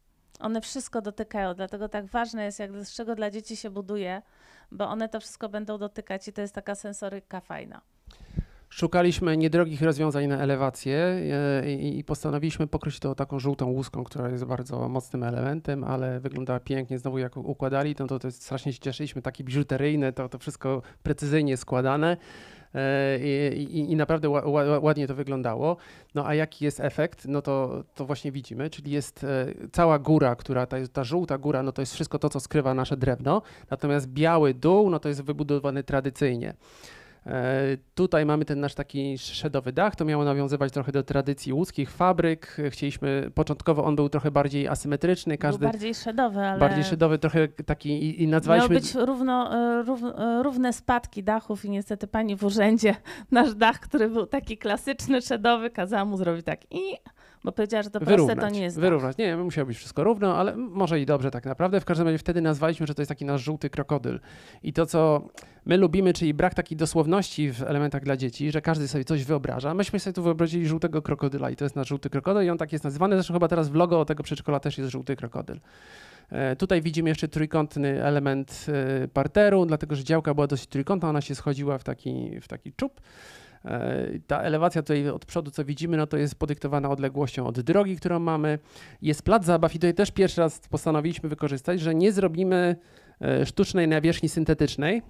One wszystko dotykają, dlatego tak ważne jest, jak, z czego dla dzieci się buduje, bo one to wszystko będą dotykać i to jest taka sensoryka fajna. Szukaliśmy niedrogich rozwiązań na elewację e, i postanowiliśmy pokryć to taką żółtą łuską, która jest bardzo mocnym elementem, ale wyglądała pięknie. Znowu jak układali, no to, to strasznie się cieszyliśmy, takie biżuteryjne, to, to wszystko precyzyjnie składane. E, I, i, i, naprawdę ładnie to wyglądało. No a jaki jest efekt, no to, to właśnie widzimy, czyli jest e, cała góra, która ta, ta żółta góra, no to jest wszystko to, co skrywa nasze drewno, natomiast biały dół, no to jest wybudowany tradycyjnie. E, tutaj mamy ten nasz taki szedowy dach, to miało nawiązywać trochę do tradycji łódzkich fabryk. Chcieliśmy, początkowo on był trochę bardziej asymetryczny, każdy... Był bardziej szedowy, ale... Bardziej szedowy, trochę taki i, i nazwaliśmy... Miał być równo, e, rów, e, równe spadki dachów i niestety pani w urzędzie nasz dach, który był taki klasyczny, szedowy, kazała mu zrobić tak i bo powiedziała, że to proste wyrównać, to nie jest. Wyrównać. Nie, musiało być wszystko równo, ale może i dobrze tak naprawdę. W każdym razie wtedy nazwaliśmy, że to jest taki nasz żółty krokodyl. I to, co my lubimy, czyli brak takiej dosłowności w elementach dla dzieci, że każdy sobie coś wyobraża. Myśmy sobie tu wyobrazili żółtego krokodyla i to jest nasz żółty krokodyl i on tak jest nazywany. Zresztą chyba teraz w logo tego przedszkola też jest żółty krokodyl. E, tutaj widzimy jeszcze trójkątny element e, parteru, dlatego że działka była dosyć trójkątna, ona się schodziła w taki, w taki czub. E, ta elewacja tutaj od przodu, co widzimy, no to jest podyktowana odległością od drogi, którą mamy. Jest plac zabaw i tutaj też pierwszy raz postanowiliśmy wykorzystać, że nie zrobimy e, sztucznej nawierzchni syntetycznej,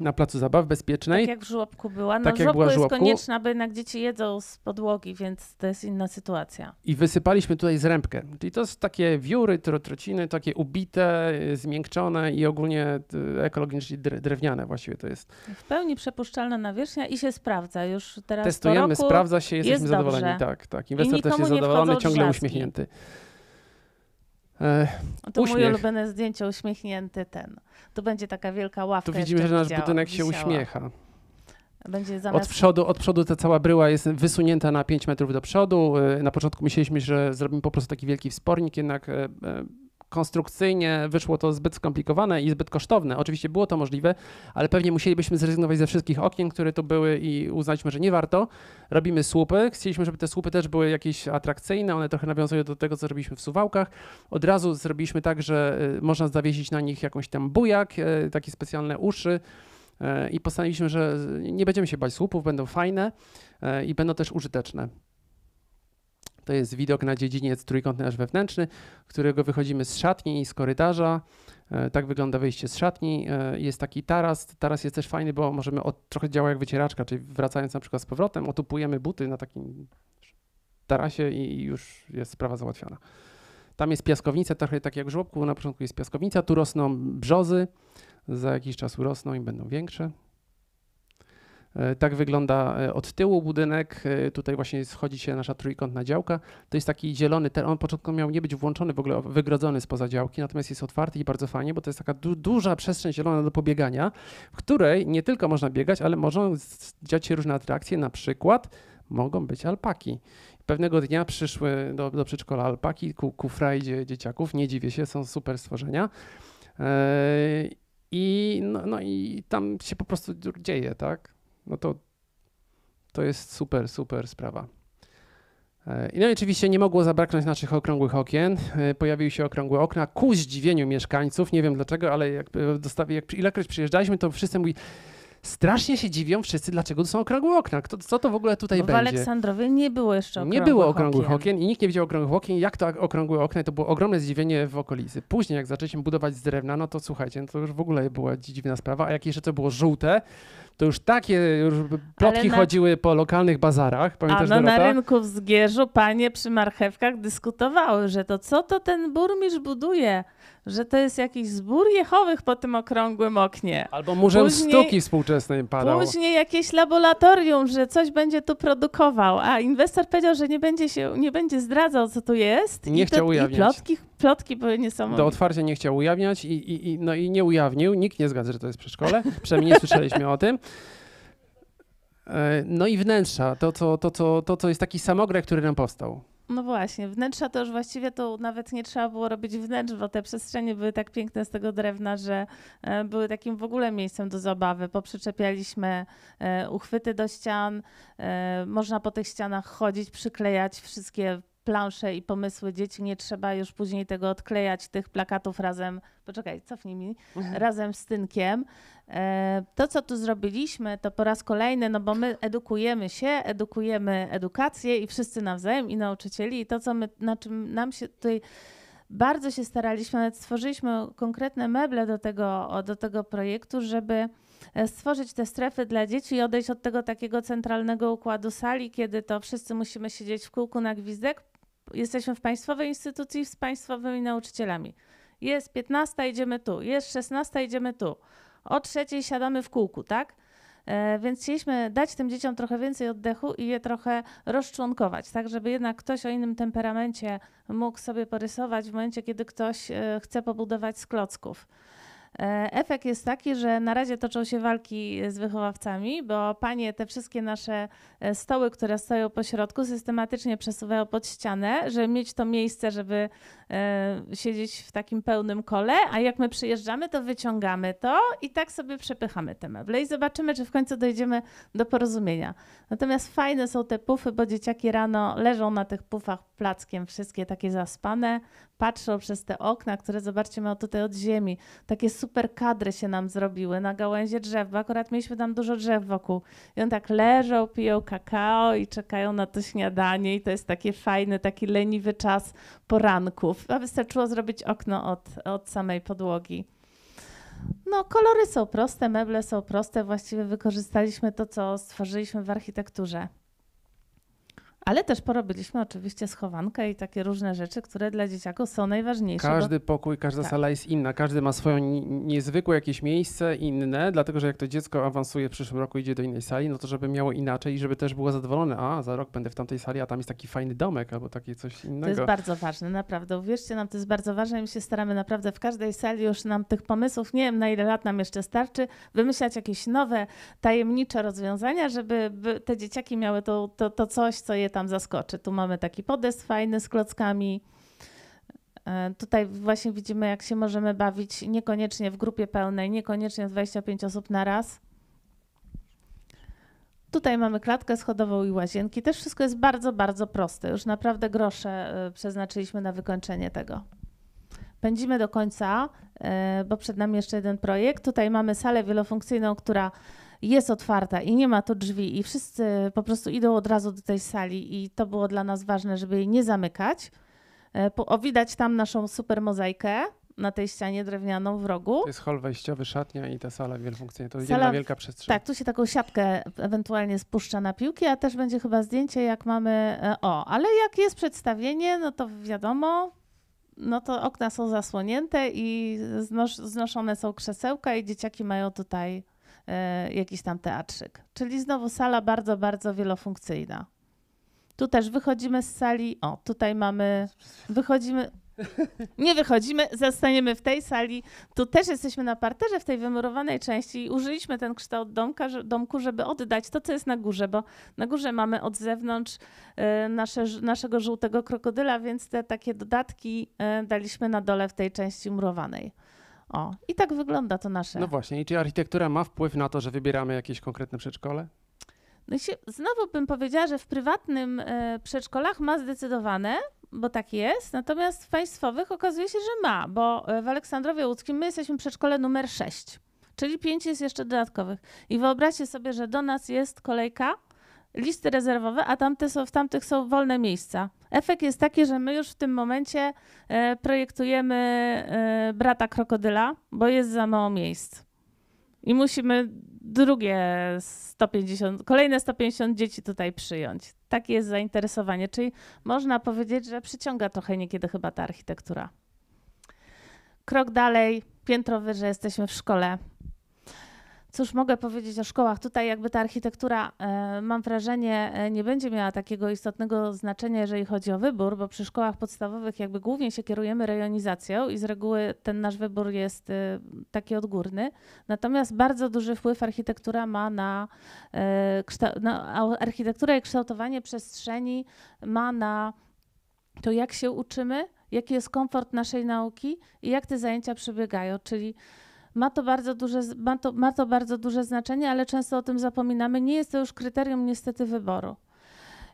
na placu zabaw bezpiecznej. Tak jak w żłobku była. No tak żłobku była jest konieczna, bo jednak dzieci jedzą z podłogi, więc to jest inna sytuacja. I wysypaliśmy tutaj zrębkę. Czyli to są takie wióry, trociny, takie ubite, y, zmiękczone i ogólnie y, ekologicznie drewniane właściwie to jest. W pełni przepuszczalna nawierzchnia i się sprawdza już teraz Testujemy, sprawdza się, jesteśmy jest zadowoleni. Dobrze. Tak, tak. Inwestor też jest zadowolony, ciągle uśmiechnięty. E, to uśmiech. mój ulubione zdjęcie, uśmiechnięty ten. To będzie taka wielka ławka. Tu widzimy, że nasz widziała, budynek się wisiała. uśmiecha. Zamiast... Od, przodu, od przodu ta cała bryła jest wysunięta na 5 metrów do przodu. Y, na początku myśleliśmy, że zrobimy po prostu taki wielki wspornik, jednak y, y, konstrukcyjnie wyszło to zbyt skomplikowane i zbyt kosztowne. Oczywiście było to możliwe, ale pewnie musielibyśmy zrezygnować ze wszystkich okien, które tu były i uznaliśmy, że nie warto. Robimy słupy. Chcieliśmy, żeby te słupy też były jakieś atrakcyjne, one trochę nawiązują do tego, co robiliśmy w Suwałkach. Od razu zrobiliśmy tak, że y, można zawiesić na nich jakąś tam bujak, y, takie specjalne uszy y, i postanowiliśmy, że nie będziemy się bać słupów, będą fajne i będą też użyteczne. To jest widok na dziedziniec trójkątny nasz wewnętrzny, którego wychodzimy z szatni i z korytarza. E, tak wygląda wyjście z szatni. E, jest taki taras. Taras jest też fajny, bo możemy od, trochę działa jak wycieraczka, czyli wracając na przykład z powrotem, otupujemy buty na takim tarasie i już jest sprawa załatwiona. Tam jest piaskownica, trochę tak jak w żłobku, na początku jest piaskownica, tu rosną brzozy, za jakiś czas urosną i będą większe. E, tak wygląda e, od tyłu budynek. E, tutaj właśnie schodzi się nasza trójkątna działka. To jest taki zielony teren. On początkowo miał nie być włączony, w ogóle wygrodzony spoza działki, natomiast jest otwarty i bardzo fajnie, bo to jest taka du duża przestrzeń zielona do pobiegania, w której nie tylko można biegać, ale mogą dziać się różne atrakcje, na przykład mogą być alpaki. Pewnego dnia przyszły do, do przedszkola alpaki, ku, kufrajdzie dzieciaków, nie dziwię się, są super stworzenia. Yy, i, no, no, i tam się po prostu dzieje, tak? no to to jest super, super sprawa. E, I no i oczywiście nie mogło zabraknąć naszych okrągłych okien. E, Pojawiły się okrągłe okna ku zdziwieniu mieszkańców. Nie wiem dlaczego, ale jak, e, dostawię, jak ilekroć przyjeżdżaliśmy, to wszyscy mówi strasznie się dziwią wszyscy, dlaczego to są okrągłe okna. Kto, co to w ogóle tutaj Bo będzie? W Aleksandrowie nie było jeszcze okrągłych Nie było okrągłych okien. okien. i nikt nie widział okrągłych okien. Jak to okrągłe okna? I to było ogromne zdziwienie w okolicy. Później jak zaczęliśmy budować z drewna, no to słuchajcie, no to już w ogóle była dziwna sprawa. A jak jeszcze to było żółte, to już takie już plotki na... chodziły po lokalnych bazarach. Pamiętasz, A no na rynku w Zgierzu panie przy marchewkach dyskutowały, że to co to ten burmistrz buduje? Że to jest jakiś zbór jechowych po tym okrągłym oknie. Albo muzeum później, sztuki współczesnej padał. Później jakieś laboratorium, że coś będzie tu produkował, a inwestor powiedział, że nie będzie się, nie będzie zdradzał, co tu jest. Nie i chciał to, ujawnić. I plotki plotki były niesamowite. Do otwarcia nie chciał ujawniać i, i, i, no i nie ujawnił. Nikt nie zgadza, że to jest przedszkole. Przynajmniej nie słyszeliśmy o tym. E, no i wnętrza, to co, to, co, to, co jest taki samograj, który nam powstał. No właśnie, wnętrza to już właściwie to nawet nie trzeba było robić wnętrz, bo te przestrzenie były tak piękne z tego drewna, że e, były takim w ogóle miejscem do zabawy. Poprzyczepialiśmy e, uchwyty do ścian, można po tych ścianach chodzić, przyklejać wszystkie plansze i pomysły dzieci, nie trzeba już później tego odklejać, tych plakatów razem, poczekaj, cofnij mi, mhm. razem z Tynkiem. E, to, co tu zrobiliśmy, to po raz kolejny, no bo my edukujemy się, edukujemy edukację i wszyscy nawzajem, i nauczycieli, i to, co my, na czym nam się tutaj bardzo się staraliśmy, nawet stworzyliśmy konkretne meble do tego, do tego projektu, żeby e, stworzyć te strefy dla dzieci i odejść od tego takiego centralnego układu sali, kiedy to wszyscy musimy siedzieć w kółku na gwizdek, jesteśmy w państwowej instytucji z państwowymi nauczycielami. Jest 15, idziemy tu, jest 16, idziemy tu. O trzeciej siadamy w kółku, tak? E, więc chcieliśmy dać tym dzieciom trochę więcej oddechu i je trochę rozczłonkować, tak, żeby jednak ktoś o innym temperamencie mógł sobie porysować w momencie, kiedy ktoś e, chce pobudować z klocków. E, efekt jest taki, że na razie toczą się walki e, z wychowawcami, bo panie te wszystkie nasze e, stoły, które stoją po środku, systematycznie przesuwają pod ścianę, żeby mieć to miejsce, żeby siedzieć w takim pełnym kole, a jak my przyjeżdżamy, to wyciągamy to i tak sobie przepychamy te meble i zobaczymy, czy w końcu dojdziemy do porozumienia. Natomiast fajne są te pufy, bo dzieciaki rano leżą na tych pufach plackiem, wszystkie takie zaspane, patrzą przez te okna, które zobaczcie, mają tutaj od ziemi, takie super kadry się nam zrobiły na gałęzie drzew, bo akurat mieliśmy tam dużo drzew wokół. I on tak leżą, piją kakao i czekają na to śniadanie i to jest taki fajny, taki leniwy czas poranków. A wystarczyło zrobić okno od, od samej podłogi. No, kolory są proste, meble są proste. Właściwie wykorzystaliśmy to, co stworzyliśmy w architekturze. Ale też porobiliśmy oczywiście schowankę i takie różne rzeczy, które dla dzieciaków są najważniejsze. Każdy bo... pokój, każda tak. sala jest inna, każdy ma swoje niezwykłe jakieś miejsce inne, dlatego że jak to dziecko awansuje w przyszłym roku, idzie do innej sali, no to żeby miało inaczej i żeby też było zadowolone, a za rok będę w tamtej sali, a tam jest taki fajny domek albo takie coś innego. To jest bardzo ważne, naprawdę. Uwierzcie nam, to jest bardzo ważne i my się staramy naprawdę w każdej sali już nam tych pomysłów, nie wiem na ile lat nam jeszcze starczy, wymyślać jakieś nowe, tajemnicze rozwiązania, żeby te dzieciaki miały to, to, to coś, co je tam zaskoczy. Tu mamy taki podest fajny z klockami. E, tutaj właśnie widzimy, jak się możemy bawić niekoniecznie w grupie pełnej, niekoniecznie 25 osób na raz. Tutaj mamy klatkę schodową i łazienki. Też wszystko jest bardzo, bardzo proste. Już naprawdę grosze e, przeznaczyliśmy na wykończenie tego. Pędzimy do końca, e, bo przed nami jeszcze jeden projekt. Tutaj mamy salę wielofunkcyjną, która jest otwarta i nie ma tu drzwi i wszyscy po prostu idą od razu do tej sali i to było dla nas ważne, żeby jej nie zamykać. E, o, widać tam naszą super mozaikę na tej ścianie drewnianą w rogu. To jest hol wejściowy, szatnia i ta sala wielofunkcyjna. To sala, jedna wielka przestrzeń. Tak, tu się taką siatkę ewentualnie spuszcza na piłki, a też będzie chyba zdjęcie, jak mamy... E, o, ale jak jest przedstawienie, no to wiadomo, no to okna są zasłonięte i znoszone są krzesełka i dzieciaki mają tutaj E, jakiś tam teatrzyk. Czyli znowu sala bardzo, bardzo wielofunkcyjna. Tu też wychodzimy z sali. O, tutaj mamy. Wychodzimy. Nie wychodzimy, zostaniemy w tej sali. Tu też jesteśmy na parterze w tej wymurowanej części i użyliśmy ten kształt domka, domku, żeby oddać to, co jest na górze, bo na górze mamy od zewnątrz e, nasze, naszego żółtego krokodyla, więc te takie dodatki e, daliśmy na dole w tej części murowanej. O, i tak wygląda to nasze. No właśnie, i czy architektura ma wpływ na to, że wybieramy jakieś konkretne przedszkole? No i się, znowu bym powiedziała, że w prywatnym e, przedszkolach ma zdecydowane, bo tak jest, natomiast w państwowych okazuje się, że ma, bo e, w Aleksandrowie Łódzkim my jesteśmy przedszkole numer 6, czyli 5 jest jeszcze dodatkowych. I wyobraźcie sobie, że do nas jest kolejka, listy rezerwowe, a tamte są, w tamtych są wolne miejsca. Efekt jest taki, że my już w tym momencie e, projektujemy e, brata krokodyla, bo jest za mało miejsc. I musimy drugie 150, kolejne 150 dzieci tutaj przyjąć. Takie jest zainteresowanie. Czyli można powiedzieć, że przyciąga trochę niekiedy chyba ta architektura. Krok dalej, piętro wyżej, jesteśmy w szkole. Cóż mogę powiedzieć o szkołach? Tutaj jakby ta architektura, e, mam wrażenie, e, nie będzie miała takiego istotnego znaczenia, jeżeli chodzi o wybór, bo przy szkołach podstawowych jakby głównie się kierujemy rejonizacją i z reguły ten nasz wybór jest e, taki odgórny. Natomiast bardzo duży wpływ architektura ma na, na architektura i kształtowanie przestrzeni ma na to, jak się uczymy, jaki jest komfort naszej nauki i jak te zajęcia przebiegają, czyli ma to bardzo duże, ma to, ma to bardzo duże znaczenie, ale często o tym zapominamy. Nie jest to już kryterium niestety wyboru.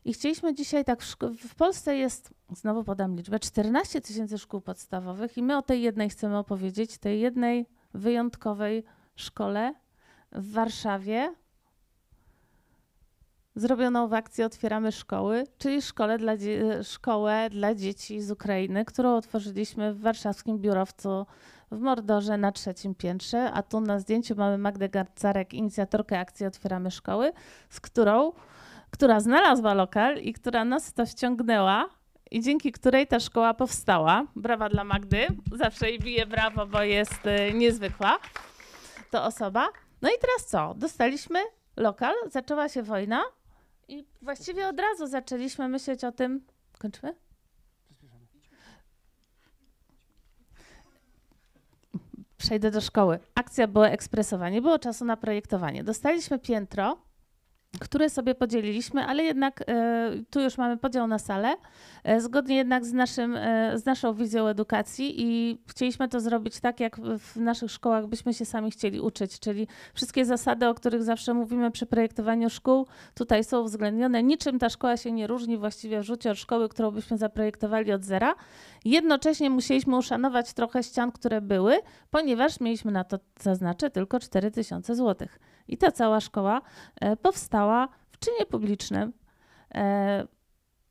I chcieliśmy dzisiaj tak, w, Polsce jest, znowu podam liczbę, 14 tysięcy szkół podstawowych i my o tej jednej chcemy opowiedzieć, tej jednej wyjątkowej szkole w Warszawie. Zrobioną w akcji Otwieramy Szkoły, czyli szkole dla szkołę dla dzieci z Ukrainy, którą otworzyliśmy w warszawskim biurowcu w Mordorze na trzecim piętrze, a tu na zdjęciu mamy Magdę Garcarek, inicjatorkę akcji Otwieramy Szkoły, z którą, która znalazła lokal i która nas to wciągnęła i dzięki której ta szkoła powstała. Brawa dla Magdy, zawsze jej bije brawo, bo jest y, niezwykła to osoba. No i teraz co? Dostaliśmy lokal, zaczęła się wojna i właściwie od razu zaczęliśmy myśleć o tym, kończymy? przejdę do szkoły. Akcja była ekspresowa, nie było czasu na projektowanie. Dostaliśmy piętro które sobie podzieliliśmy, ale jednak e, tu już mamy podział na salę. E, zgodnie jednak z, naszym, e, z naszą wizją edukacji i chcieliśmy to zrobić tak, jak w naszych szkołach byśmy się sami chcieli uczyć, czyli wszystkie zasady, o których zawsze mówimy przy projektowaniu szkół, tutaj są uwzględnione. Niczym ta szkoła się nie różni właściwie w rzucie od szkoły, którą byśmy zaprojektowali od zera. Jednocześnie musieliśmy uszanować trochę ścian, które były, ponieważ mieliśmy na to, zaznaczę, tylko 4000 złotych i ta cała szkoła e, powstała w czynie publicznym. E,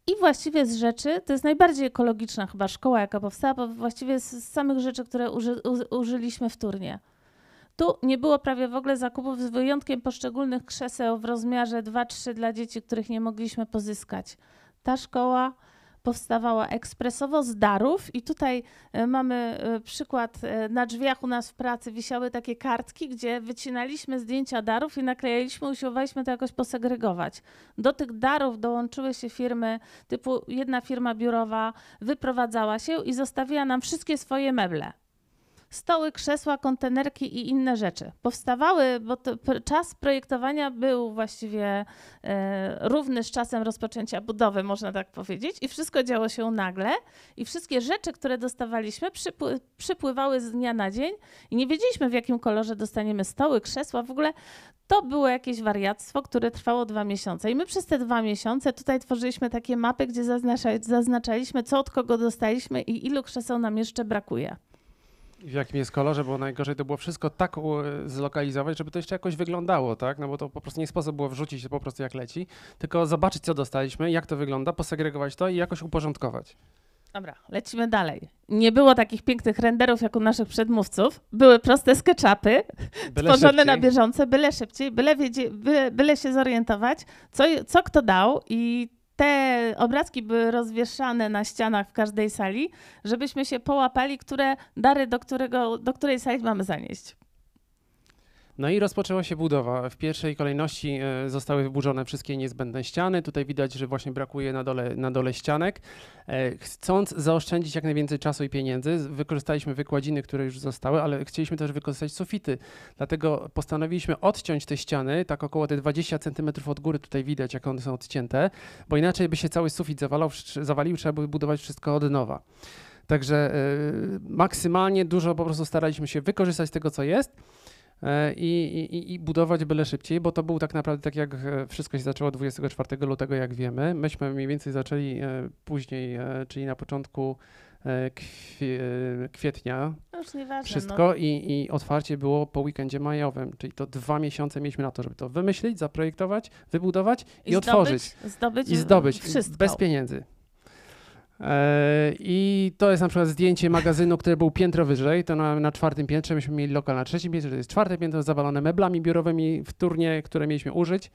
I właściwie z rzeczy, to jest najbardziej ekologiczna chyba szkoła, jaka powstała, bo właściwie z samych rzeczy, które uży, użyliśmy wtórnie. Tu nie było prawie w ogóle zakupów, z wyjątkiem poszczególnych krzeseł w rozmiarze 2-3 dla dzieci, których nie mogliśmy pozyskać. Ta szkoła powstawała ekspresowo z darów i tutaj e, mamy e, przykład, e, na drzwiach u nas w pracy wisiały takie kartki, gdzie wycinaliśmy zdjęcia darów i naklejaliśmy, usiłowaliśmy to jakoś posegregować. Do tych darów dołączyły się firmy, typu jedna firma biurowa wyprowadzała się i zostawiła nam wszystkie swoje meble stoły, krzesła, kontenerki i inne rzeczy. Powstawały, bo czas projektowania był właściwie e, równy z czasem rozpoczęcia budowy, można tak powiedzieć, i wszystko działo się nagle, i wszystkie rzeczy, które dostawaliśmy, przypły przypływały z dnia na dzień, i nie wiedzieliśmy, w jakim kolorze dostaniemy stoły, krzesła, w ogóle. To było jakieś wariactwo, które trwało dwa miesiące. I my przez te dwa miesiące tutaj tworzyliśmy takie mapy, gdzie zaznacza, zaznaczaliśmy, co od kogo dostaliśmy i ilu krzeseł nam jeszcze brakuje w jakim jest kolorze, bo najgorzej to było wszystko tak zlokalizować, żeby to jeszcze jakoś wyglądało, tak? No bo to po prostu nie sposób było wrzucić to po prostu jak leci, tylko zobaczyć, co dostaliśmy, jak to wygląda, posegregować to i jakoś uporządkować. Dobra, lecimy dalej. Nie było takich pięknych renderów jak u naszych przedmówców. Były proste sketchupy, byle tworzone szybciej. na bieżąco, byle szybciej, byle, wiedzie, byle, byle się zorientować, co, co kto dał i te obrazki były rozwieszane na ścianach w każdej sali, żebyśmy się połapali, które dary do, którego, do której sali mamy zanieść. No i rozpoczęła się budowa. W pierwszej kolejności e, zostały wyburzone wszystkie niezbędne ściany. Tutaj widać, że właśnie brakuje na dole, na dole ścianek. E, chcąc zaoszczędzić jak najwięcej czasu i pieniędzy, wykorzystaliśmy wykładziny, które już zostały, ale chcieliśmy też wykorzystać sufity. Dlatego postanowiliśmy odciąć te ściany, tak około te 20 cm od góry tutaj widać, jak one są odcięte, bo inaczej by się cały sufit zawalał, zawalił, trzeba by budować wszystko od nowa. Także y, maksymalnie dużo po prostu staraliśmy się wykorzystać tego, co jest. E, i, i, i, budować byle szybciej, bo to był tak naprawdę tak jak e, wszystko się zaczęło 24 lutego, jak wiemy. Myśmy mniej więcej zaczęli e, później, czyli na początku kwietnia no no. wszystko no. i, i otwarcie było po weekendzie majowym, czyli to dwa miesiące mieliśmy na to, żeby to wymyślić, zaprojektować, wybudować i, i zdobyć, otworzyć. Zdobyć I zdobyć. Wszystko. Bez pieniędzy. E, I to jest na przykład zdjęcie magazynu, które był piętro wyżej, to na, na, czwartym piętrze, myśmy mieli lokal na trzecim piętrze, to jest czwarte piętro zawalone meblami biurowymi w turnie, które mieliśmy użyć.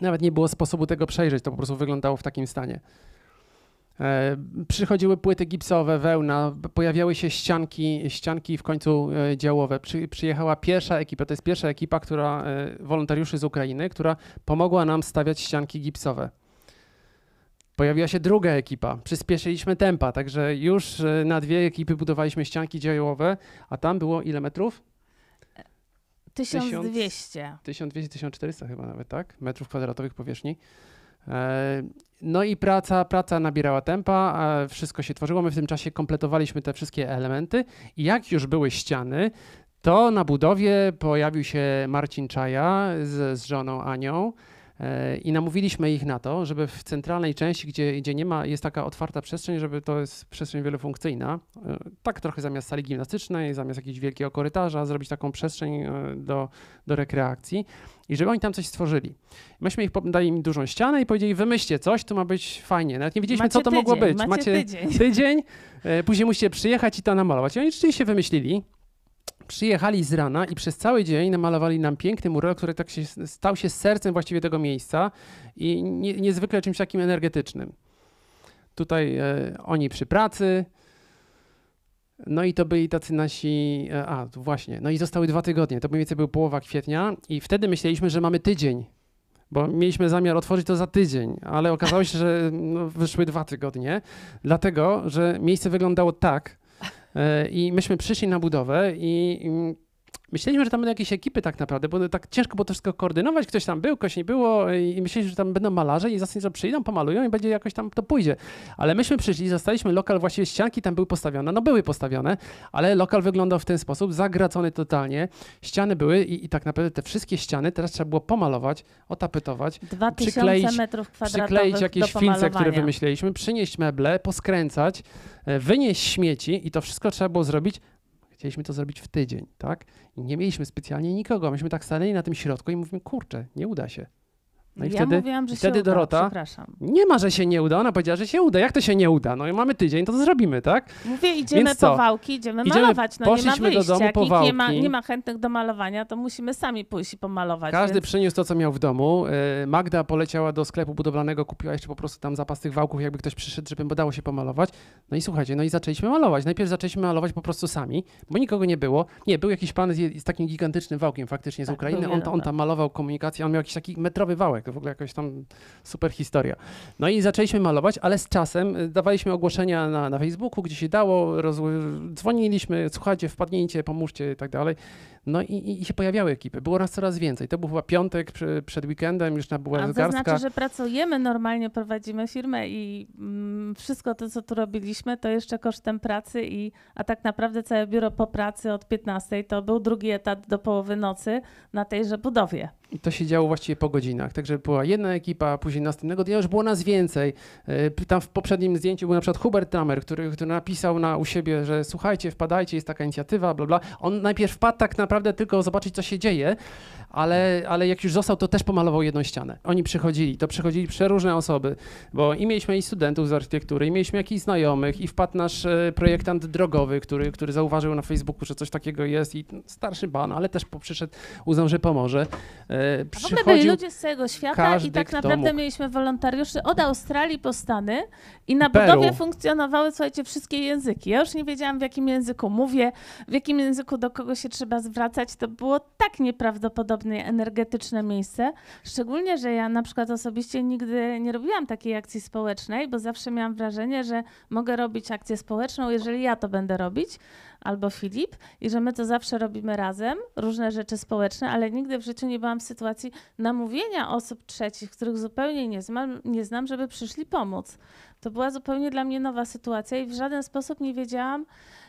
Nawet nie było sposobu tego przejrzeć, to po prostu wyglądało w takim stanie. E, przychodziły płyty gipsowe, wełna, pojawiały się ścianki, ścianki w końcu e, działowe. Przy, przyjechała pierwsza ekipa, to jest pierwsza ekipa, która wolontariuszy z Ukrainy, która pomogła nam stawiać ścianki gipsowe. Pojawiła się druga ekipa, przyspieszyliśmy tempa, także już e, na dwie ekipy budowaliśmy ścianki działowe, a tam było ile metrów? 1200. 1200-1400 chyba nawet, tak? Metrów kwadratowych powierzchni. E, no i praca, praca nabierała tempa, wszystko się tworzyło. My w tym czasie kompletowaliśmy te wszystkie elementy i jak już były ściany, to na budowie pojawił się Marcin Czaja z, z żoną Anią. E, I namówiliśmy ich na to, żeby w centralnej części, gdzie, gdzie nie ma, jest taka otwarta przestrzeń, żeby to jest przestrzeń wielofunkcyjna, e, tak trochę zamiast sali gimnastycznej, zamiast jakiegoś wielkiego korytarza, zrobić taką przestrzeń e, do, do rekreacji i żeby oni tam coś stworzyli. Myśmy ich dali im dużą ścianę i powiedzieli, wymyślcie coś, tu ma być fajnie. Nawet nie wiedzieliśmy, macie co to tydzień, mogło być. Macie, macie tydzień. tydzień, później musicie przyjechać i to namalować. I oni rzeczywiście wymyślili Przyjechali z rana i przez cały dzień namalowali nam piękny mural, który tak się, stał się sercem właściwie tego miejsca i nie, niezwykle czymś takim energetycznym. Tutaj e, oni przy pracy, no i to byli tacy nasi. E, a, właśnie. No i zostały dwa tygodnie. To mniej więcej był połowa kwietnia, i wtedy myśleliśmy, że mamy tydzień, bo mieliśmy zamiar otworzyć to za tydzień, ale okazało się, że no, wyszły dwa tygodnie, dlatego że miejsce wyglądało tak, E, I myśmy przyszli na budowę i mm, myśleliśmy, że tam będą jakieś ekipy tak naprawdę, bo tak ciężko było to wszystko koordynować, ktoś tam był, ktoś nie było i myśleliśmy, że tam będą malarze i zasadniczo przyjdą, pomalują i będzie jakoś tam to pójdzie. Ale myśmy przyszli, zastaliśmy lokal, właściwie ścianki tam były postawione, no były postawione, ale lokal wyglądał w ten sposób, zagracony totalnie, ściany były i, i tak naprawdę te wszystkie ściany teraz trzeba było pomalować, otapetować, 2000 przykleić, metrów przykleić jakieś filce, które wymyśliliśmy, przynieść meble, poskręcać, e, wynieść śmieci i to wszystko trzeba było zrobić Chcieliśmy to zrobić w tydzień, tak? I nie mieliśmy specjalnie nikogo. Myśmy tak stanęli na tym środku i mówimy, kurczę, nie uda się. No i ja wtedy, mówiłam, że wtedy uda, Dorota. Nie ma, że się nie uda. Ona powiedziała, że się uda. Jak to się nie uda? No i mamy tydzień, to, to zrobimy, tak? Mówię, idziemy Więc po wałki, idziemy, idziemy malować. No nie ma Do domu po wałki. Nie, ma, nie ma chętnych do malowania, to musimy sami pójść i pomalować. Każdy więc... przyniósł to, co miał w domu. E, Magda poleciała do sklepu budowlanego, kupiła jeszcze po prostu tam zapas tych wałków, jakby ktoś przyszedł, żeby dało się pomalować. No i słuchajcie, no i zaczęliśmy malować. Najpierw zaczęliśmy malować po prostu sami, bo nikogo nie było. Nie, był jakiś pan z, z takim gigantycznym wałkiem faktycznie z tak, Ukrainy. On, on tam malował komunikację, on miał jakiś taki metrowy wałek tak w ogóle jakoś tam super historia. No i zaczęliśmy malować, ale z czasem y, dawaliśmy ogłoszenia na, na Facebooku, gdzie się dało, dzwoniliśmy, słuchajcie, wpadnijcie, pomóżcie i tak dalej. No i, i się pojawiały ekipy, było nas coraz więcej. To był chyba piątek przy, przed weekendem, już na była A to znaczy, że pracujemy normalnie, prowadzimy firmę i mm, wszystko to, co tu robiliśmy, to jeszcze kosztem pracy i, a tak naprawdę całe biuro po pracy od 15 to był drugi etat do połowy nocy na tejże budowie. I to się działo właściwie po godzinach, także była jedna ekipa, później następnego dnia już było nas więcej. Y, tam w poprzednim zdjęciu był na przykład Hubert Tramer, który, który napisał na, u siebie, że słuchajcie, wpadajcie, jest taka inicjatywa, bla bla. On najpierw wpadł tak naprawdę naprawdę tylko zobaczyć, co się dzieje ale, ale jak już został, to też pomalował jedną ścianę. Oni przychodzili, to przychodzili przeróżne osoby, bo i mieliśmy i studentów z architektury, i mieliśmy jakichś znajomych, i wpadł nasz e, projektant drogowy, który, który zauważył na Facebooku, że coś takiego jest i starszy ban, ale też przyszedł, uznał, że pomoże. Przychodził e, A w byli ludzie z całego świata każdy, i tak naprawdę mieliśmy wolontariuszy od Australii po Stany i na Peru. budowie funkcjonowały, słuchajcie, wszystkie języki. Ja już nie wiedziałam, w jakim języku mówię, w jakim języku do kogo się trzeba zwracać. To było tak nieprawdopodobne energetyczne miejsce. Szczególnie, że ja na przykład osobiście nigdy nie robiłam takiej akcji społecznej, bo zawsze miałam wrażenie, że mogę robić akcję społeczną, jeżeli ja to będę robić, albo Filip, i że my to zawsze robimy razem, różne rzeczy społeczne, ale nigdy w życiu nie byłam w sytuacji namówienia osób trzecich, których zupełnie nie znam, nie znam żeby przyszli pomóc. To była zupełnie dla mnie nowa sytuacja i w żaden sposób nie wiedziałam,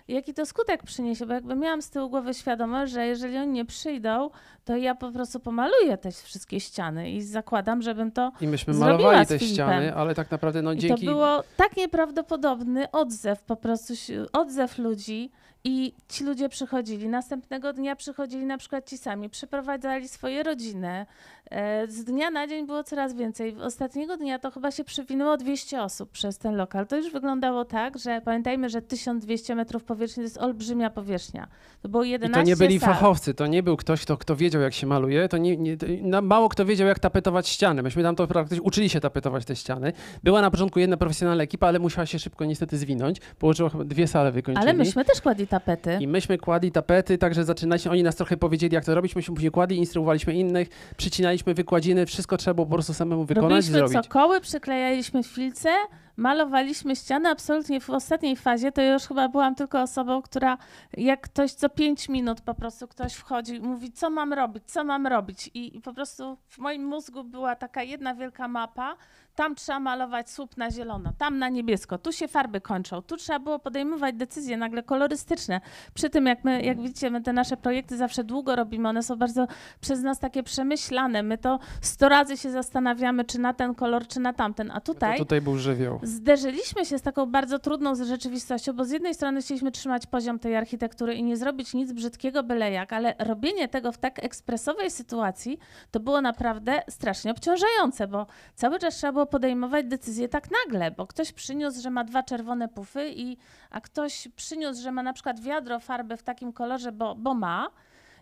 jaki to skutek przyniesie, bo jakby miałam z tyłu głowy świadomość, że jeżeli oni nie przyjdą, to ja po prostu pomaluję te wszystkie ściany i zakładam, żebym to I myśmy malowali te ściany, ale tak naprawdę no I dzięki... to było tak nieprawdopodobny odzew, po prostu odzew ludzi, i ci ludzie przychodzili, następnego dnia przychodzili na przykład ci sami, przeprowadzali swoje rodziny. E, z dnia na dzień było coraz więcej. Ostatniego dnia to chyba się przewinęło 200 osób przez ten lokal. To już wyglądało tak, że pamiętajmy, że 1200 metrów powierzchni to jest olbrzymia powierzchnia. To było 11 I to nie byli sal. fachowcy, to nie był ktoś, kto, kto wiedział jak się maluje, to nie, nie, mało kto wiedział jak tapetować ściany. Myśmy tam to praktycznie uczyli się tapetować te ściany. Była na początku jedna profesjonalna ekipa, ale musiała się szybko niestety zwinąć. Położyła chyba dwie sale wykończyli. Ale myśmy też kładli tapety. I myśmy kładli tapety, także zaczynaliśmy, oni nas trochę powiedzieli, jak to robić, myśmy później kładli, instruowaliśmy innych, przycinaliśmy wykładziny, wszystko trzeba było po prostu samemu wykonać Robiliśmy zrobić. koły przyklejaliśmy filce, malowaliśmy ścianę absolutnie w ostatniej fazie, to już chyba byłam tylko osobą, która jak ktoś co pięć minut po prostu ktoś wchodzi i mówi, co mam robić, co mam robić. I, I po prostu w moim mózgu była taka jedna wielka mapa, tam trzeba malować słup na zielono, tam na niebiesko, tu się farby kończą, tu trzeba było podejmować decyzje nagle kolorystyczne. Przy tym, jak, my, jak widzicie, my te nasze projekty zawsze długo robimy, one są bardzo przez nas takie przemyślane. My to sto razy się zastanawiamy, czy na ten kolor, czy na tamten. A tutaj, tutaj był żywioł. zderzyliśmy się z taką bardzo trudną rzeczywistością, bo z jednej strony chcieliśmy trzymać poziom tej architektury i nie zrobić nic brzydkiego byle jak, ale robienie tego w tak ekspresowej sytuacji to było naprawdę strasznie obciążające, bo cały czas trzeba było podejmować decyzje tak nagle, bo ktoś przyniósł, że ma dwa czerwone pufy, i, a ktoś przyniósł, że ma na przykład wiadro farby w takim kolorze, bo, bo ma.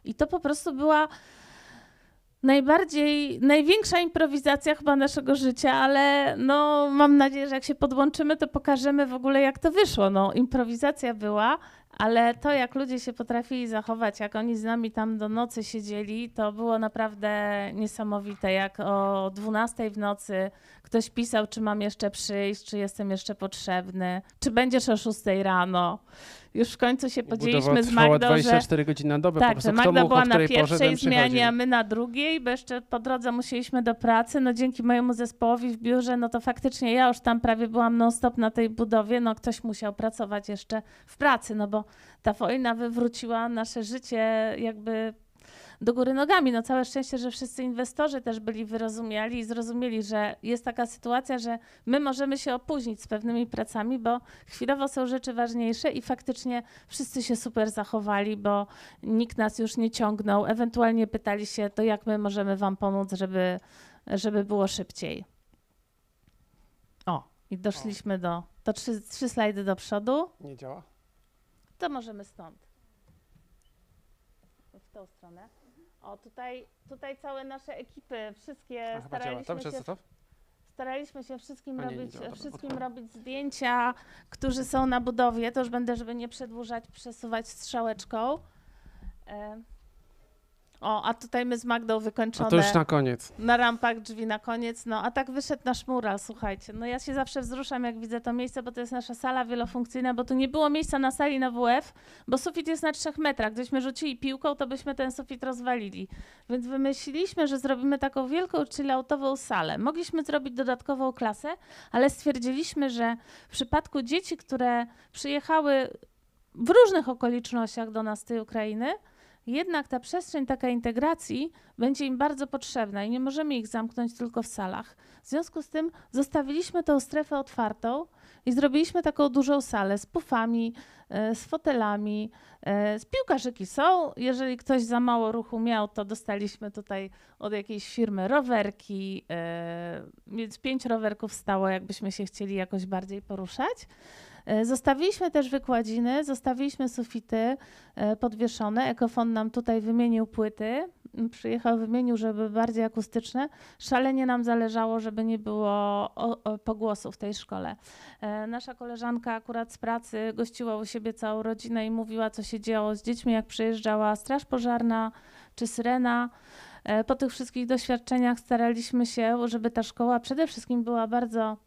I to po prostu była najbardziej, największa improwizacja chyba naszego życia, ale no, mam nadzieję, że jak się podłączymy, to pokażemy w ogóle, jak to wyszło. No, improwizacja była ale to, jak ludzie się potrafili zachować, jak oni z nami tam do nocy siedzieli, to było naprawdę niesamowite. Jak o 12 w nocy ktoś pisał, czy mam jeszcze przyjść, czy jestem jeszcze potrzebny, czy będziesz o 6 rano już w końcu się podzieliliśmy z Magdą, 24 że... godziny na dobę, tak, po prostu, że Magda była na pierwszej zmianie, a my na drugiej, bo jeszcze po drodze musieliśmy do pracy. No dzięki mojemu zespołowi w biurze, no to faktycznie ja już tam prawie byłam non-stop na tej budowie, no ktoś musiał pracować jeszcze w pracy, no bo ta wojna wywróciła nasze życie jakby do góry nogami. No całe szczęście, że wszyscy inwestorzy też byli wyrozumiali i zrozumieli, że jest taka sytuacja, że my możemy się opóźnić z pewnymi pracami, bo chwilowo są rzeczy ważniejsze i faktycznie wszyscy się super zachowali, bo nikt nas już nie ciągnął. Ewentualnie pytali się, to jak my możemy wam pomóc, żeby, żeby było szybciej. O, i doszliśmy do, To trzy, trzy slajdy do przodu. Nie działa? To możemy stąd. W tą stronę. O, tutaj, tutaj całe nasze ekipy, wszystkie Aha, staraliśmy się... Tam, staraliśmy się wszystkim, robić, wszystkim robić zdjęcia, którzy są na budowie. To już będę, żeby nie przedłużać, przesuwać strzałeczką. Y o, a tutaj my z Magdą wykończone. A to już na koniec. Na rampach drzwi na koniec. No, a tak wyszedł nasz mural, słuchajcie. No ja się zawsze wzruszam, jak widzę to miejsce, bo to jest nasza sala wielofunkcyjna, bo tu nie było miejsca na sali na WF, bo sufit jest na trzech metrach. Gdybyśmy rzucili piłką, to byśmy ten sufit rozwalili. Więc wymyśliliśmy, że zrobimy taką wielką chilloutową salę. Mogliśmy zrobić dodatkową klasę, ale stwierdziliśmy, że w przypadku dzieci, które przyjechały w różnych okolicznościach do nas z tej Ukrainy, jednak ta przestrzeń taka integracji będzie im bardzo potrzebna i nie możemy ich zamknąć tylko w salach. W związku z tym zostawiliśmy tą strefę otwartą i zrobiliśmy taką dużą salę z pufami, e, z fotelami. E, z piłkarzyki są. Jeżeli ktoś za mało ruchu miał, to dostaliśmy tutaj od jakiejś firmy rowerki, e, więc pięć rowerków stało, jakbyśmy się chcieli jakoś bardziej poruszać. E, zostawiliśmy też wykładziny, zostawiliśmy sufity e, podwieszone. Ekofon nam tutaj wymienił płyty, mm, przyjechał, wymienił, żeby bardziej akustyczne. Szalenie nam zależało, żeby nie było o, o pogłosu w tej szkole. E, nasza koleżanka akurat z pracy gościła u siebie całą rodzinę i mówiła, co się działo z dziećmi, jak przyjeżdżała straż pożarna czy syrena. E, po tych wszystkich doświadczeniach staraliśmy się, żeby ta szkoła przede wszystkim była bardzo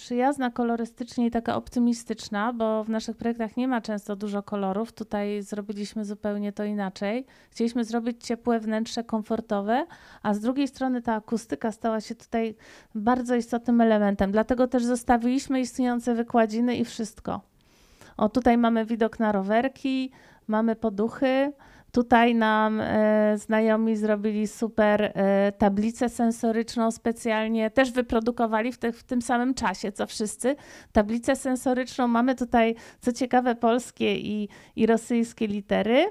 przyjazna kolorystycznie i taka optymistyczna, bo w naszych projektach nie ma często dużo kolorów. Tutaj zrobiliśmy zupełnie to inaczej. Chcieliśmy zrobić ciepłe wnętrze, komfortowe, a z drugiej strony ta akustyka stała się tutaj bardzo istotnym elementem. Dlatego też zostawiliśmy istniejące wykładziny i wszystko. O, tutaj mamy widok na rowerki, mamy poduchy, Tutaj nam e, znajomi zrobili super e, tablicę sensoryczną specjalnie, też wyprodukowali w, te, w tym samym czasie, co wszyscy. Tablicę sensoryczną mamy tutaj, co ciekawe, polskie i, i rosyjskie litery.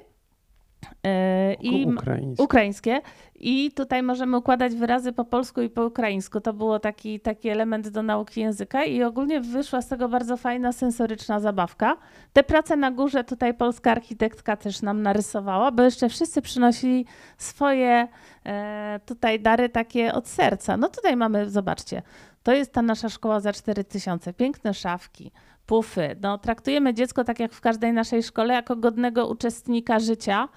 E, I ukraińskie. ukraińskie. I tutaj możemy układać wyrazy po polsku i po ukraińsku. To był taki, taki element do nauki języka i ogólnie wyszła z tego bardzo fajna sensoryczna zabawka. Te prace na górze tutaj polska architektka też nam narysowała, bo jeszcze wszyscy przynosili swoje e, tutaj dary takie od serca. No tutaj mamy, zobaczcie, to jest ta nasza szkoła za 4000. Piękne szafki, pufy. No, traktujemy dziecko, tak jak w każdej naszej szkole, jako godnego uczestnika życia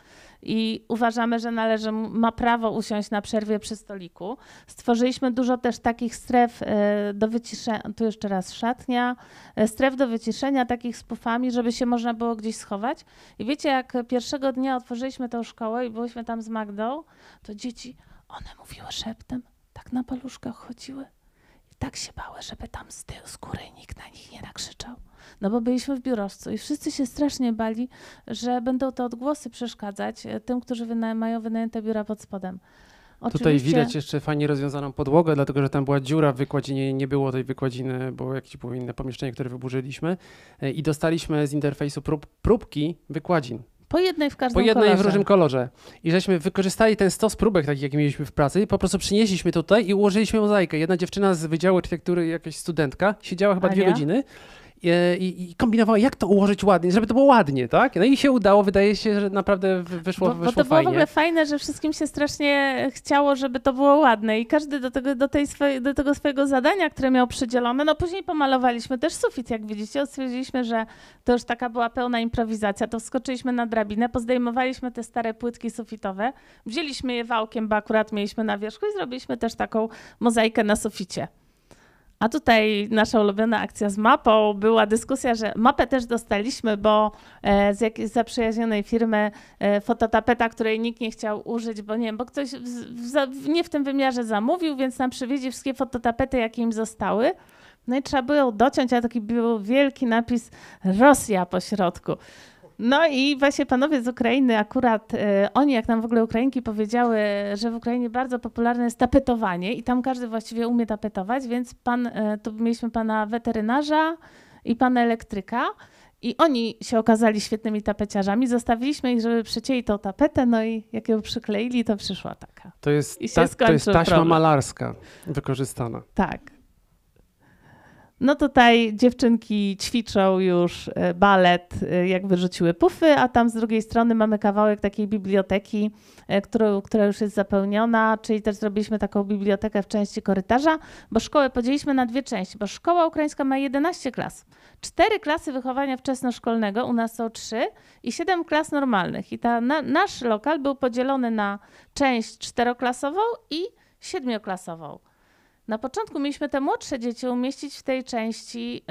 i uważamy, że należy, ma prawo usiąść na przerwie przy stoliku. Stworzyliśmy dużo też takich stref e, do wyciszenia, tu jeszcze raz szatnia, e, stref do wyciszenia takich z pufami, żeby się można było gdzieś schować. I wiecie, jak pierwszego dnia otworzyliśmy tę szkołę i byliśmy tam z Magdą, to dzieci, one mówiły szeptem, tak na paluszkach chodziły tak się bały, żeby tam z tyłu skóry nikt na nich nie nakrzyczał. No bo byliśmy w biurowcu i wszyscy się strasznie bali, że będą te odgłosy przeszkadzać e, tym, którzy wyna mają wynajęte biura pod spodem. Oczywiście. Tutaj widać jeszcze fajnie rozwiązaną podłogę, dlatego że tam była dziura w wykładzinie, nie było tej wykładziny, bo jakieś było inne pomieszczenie, które wyburzyliśmy e, i dostaliśmy z interfejsu prób, próbki wykładzin. Po jednej w każdym Po jednej kolorze. w różnym kolorze. I żeśmy wykorzystali ten stos próbek, takich jak mieliśmy w pracy, i po prostu przynieśliśmy tutaj i ułożyliśmy mozaikę. Jedna dziewczyna z Wydziału Architektury, jakaś studentka, siedziała chyba Ania? dwie godziny E, i, i kombinowała, jak to ułożyć ładnie, żeby to było ładnie, tak? No i się udało, wydaje się, że naprawdę wyszło, bo, bo to fajnie. było w ogóle fajne, że wszystkim się strasznie chciało, żeby to było ładne i każdy do tego, do tej do tego swojego zadania, które miał przydzielone, no później pomalowaliśmy też sufit, jak widzicie, stwierdziliśmy, że to już taka była pełna improwizacja, to wskoczyliśmy na drabinę, pozdejmowaliśmy te stare płytki sufitowe, wzięliśmy je wałkiem, bo akurat mieliśmy na wierzchu i zrobiliśmy też taką mozaikę na suficie. A tutaj nasza ulubiona akcja z mapą była dyskusja, że mapę też dostaliśmy, bo e, z jakiejś zaprzyjaźnionej firmy e, fototapeta, której nikt nie chciał użyć, bo nie bo ktoś w, w, nie w tym wymiarze zamówił, więc nam przywiezie wszystkie fototapety, jakie im zostały. No i trzeba było dociąć, a taki był wielki napis Rosja po środku. No i właśnie panowie z Ukrainy, akurat y, oni, jak nam w ogóle Ukrainki powiedziały, że w Ukrainie bardzo popularne jest tapetowanie i tam każdy właściwie umie tapetować, więc pan, y, tu mieliśmy pana weterynarza i pana elektryka. I oni się okazali świetnymi tapeciarzami. Zostawiliśmy ich, żeby przycięli tą tapetę, no i jak ją przykleili, to przyszła taka. To jest, ta, to jest taśma problem. malarska wykorzystana. Tak. No tutaj dziewczynki ćwiczą już e, balet, e, jak wyrzuciły pufy, a tam z drugiej strony mamy kawałek takiej biblioteki, e, którą, która już jest zapełniona, czyli też zrobiliśmy taką bibliotekę w części korytarza, bo szkołę podzieliliśmy na dwie części, bo szkoła ukraińska ma 11 klas. Cztery klasy wychowania wczesnoszkolnego, u nas są trzy i siedem klas normalnych. I ta, na, nasz lokal był podzielony na część czteroklasową i siedmioklasową. Na początku mieliśmy te młodsze dzieci umieścić w tej części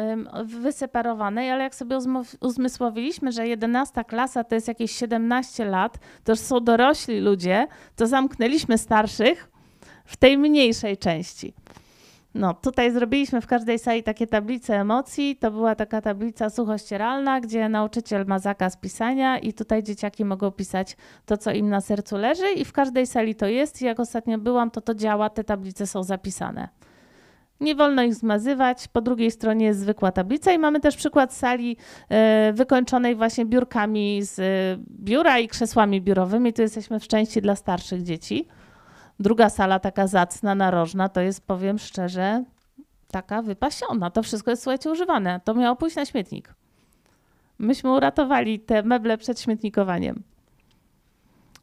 wyseparowanej, ale jak sobie uzmysłowiliśmy, że 11 klasa to jest jakieś 17 lat, to już są dorośli ludzie, to zamknęliśmy starszych w tej mniejszej części. No, tutaj zrobiliśmy w każdej sali takie tablice emocji. To była taka tablica suchościeralna, gdzie nauczyciel ma zakaz pisania i tutaj dzieciaki mogą pisać to, co im na sercu leży i w każdej sali to jest. I jak ostatnio byłam, to to działa, te tablice są zapisane. Nie wolno ich zmazywać. Po drugiej stronie jest zwykła tablica i mamy też przykład sali e, wykończonej właśnie biurkami z e, biura i krzesłami biurowymi. Tu jesteśmy w części dla starszych dzieci. Druga sala taka zacna, narożna, to jest, powiem szczerze, taka wypasiona. To wszystko jest, słuchajcie, używane. To miało pójść na śmietnik. Myśmy uratowali te meble przed śmietnikowaniem.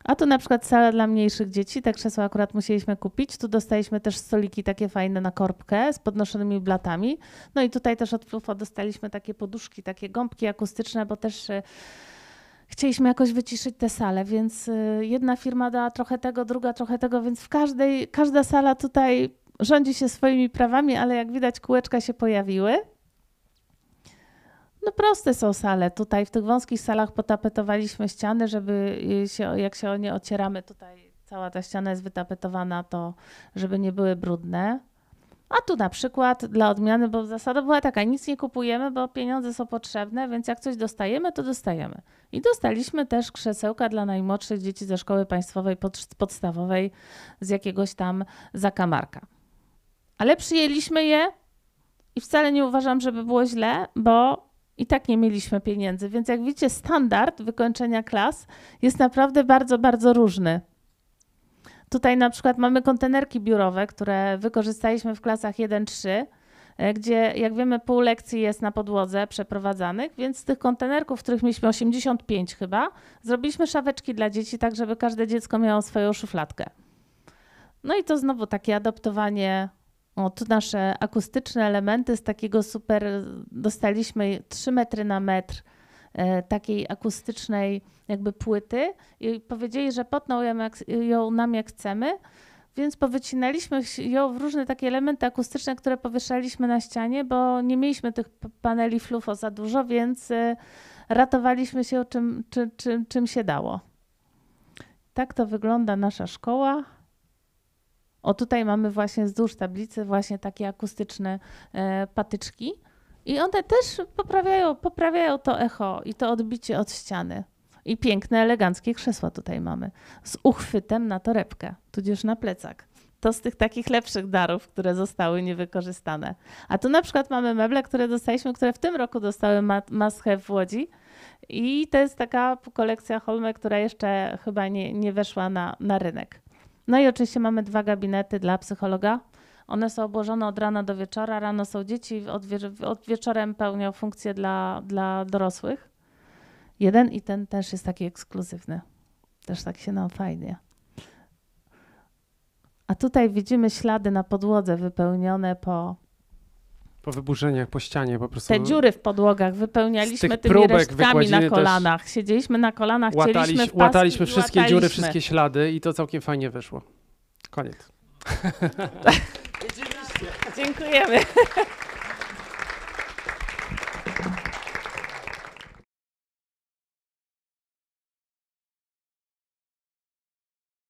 A tu na przykład sala dla mniejszych dzieci, te tak krzesła akurat musieliśmy kupić. Tu dostaliśmy też stoliki takie fajne na korbkę z podnoszonymi blatami. No i tutaj też od Plufa dostaliśmy takie poduszki, takie gąbki akustyczne, bo też e, chcieliśmy jakoś wyciszyć te sale, więc y, jedna firma dała trochę tego, druga trochę tego, więc w każdej, każda sala tutaj rządzi się swoimi prawami, ale jak widać kółeczka się pojawiły. No proste są sale. Tutaj w tych wąskich salach potapetowaliśmy ściany, żeby y, się, jak się o nie ocieramy, tutaj cała ta ściana jest wytapetowana, to żeby nie były brudne. A tu na przykład dla odmiany, bo zasada była taka, nic nie kupujemy, bo pieniądze są potrzebne, więc jak coś dostajemy, to dostajemy. I dostaliśmy też krzesełka dla najmłodszych dzieci ze szkoły państwowej pod, podstawowej z jakiegoś tam zakamarka. Ale przyjęliśmy je i wcale nie uważam, żeby było źle, bo i tak nie mieliśmy pieniędzy. Więc jak widzicie, standard wykończenia klas jest naprawdę bardzo, bardzo różny. Tutaj na przykład mamy kontenerki biurowe, które wykorzystaliśmy w klasach 1-3 e, gdzie jak wiemy pół lekcji jest na podłodze przeprowadzanych, więc z tych kontenerków, których mieliśmy 85 chyba, zrobiliśmy szaweczki dla dzieci, tak żeby każde dziecko miało swoją szufladkę. No i to znowu takie adaptowanie, o tu nasze akustyczne elementy z takiego super, dostaliśmy 3 metry na metr, E, takiej akustycznej jakby płyty i powiedzieli, że potną ją, jak, ją nam jak chcemy, więc powycinaliśmy ją w różne takie elementy akustyczne, które powieszaliśmy na ścianie, bo nie mieliśmy tych paneli flufo za dużo, więc e, ratowaliśmy się czym, czym, czym, czym się dało. Tak to wygląda nasza szkoła. O tutaj mamy właśnie wzdłuż tablicy właśnie takie akustyczne e, patyczki. I one też poprawiają, poprawiają to echo i to odbicie od ściany. I piękne, eleganckie krzesła tutaj mamy. Z uchwytem na torebkę, tudzież na plecak. To z tych takich lepszych darów, które zostały niewykorzystane. A tu na przykład mamy meble, które dostaliśmy, które w tym roku dostały maskę w Łodzi. I to jest taka kolekcja Holme, która jeszcze chyba nie, nie weszła na, na rynek. No i oczywiście mamy dwa gabinety dla psychologa, one są obłożone od rana do wieczora. Rano są dzieci, od, wie- od wieczorem pełnią funkcję dla, dla dorosłych. Jeden i ten też jest taki ekskluzywny. Też tak się nam fajnie. A tutaj widzimy ślady na podłodze wypełnione po. Po wyburzeniach, po ścianie po prostu. Te dziury w podłogach wypełnialiśmy tymi resztkami na kolanach. Siedzieliśmy na kolanach, łataliś, w paski Łataliśmy wszystkie łataliśmy. dziury, wszystkie ślady i to całkiem fajnie wyszło. Koniec. Dziękujemy.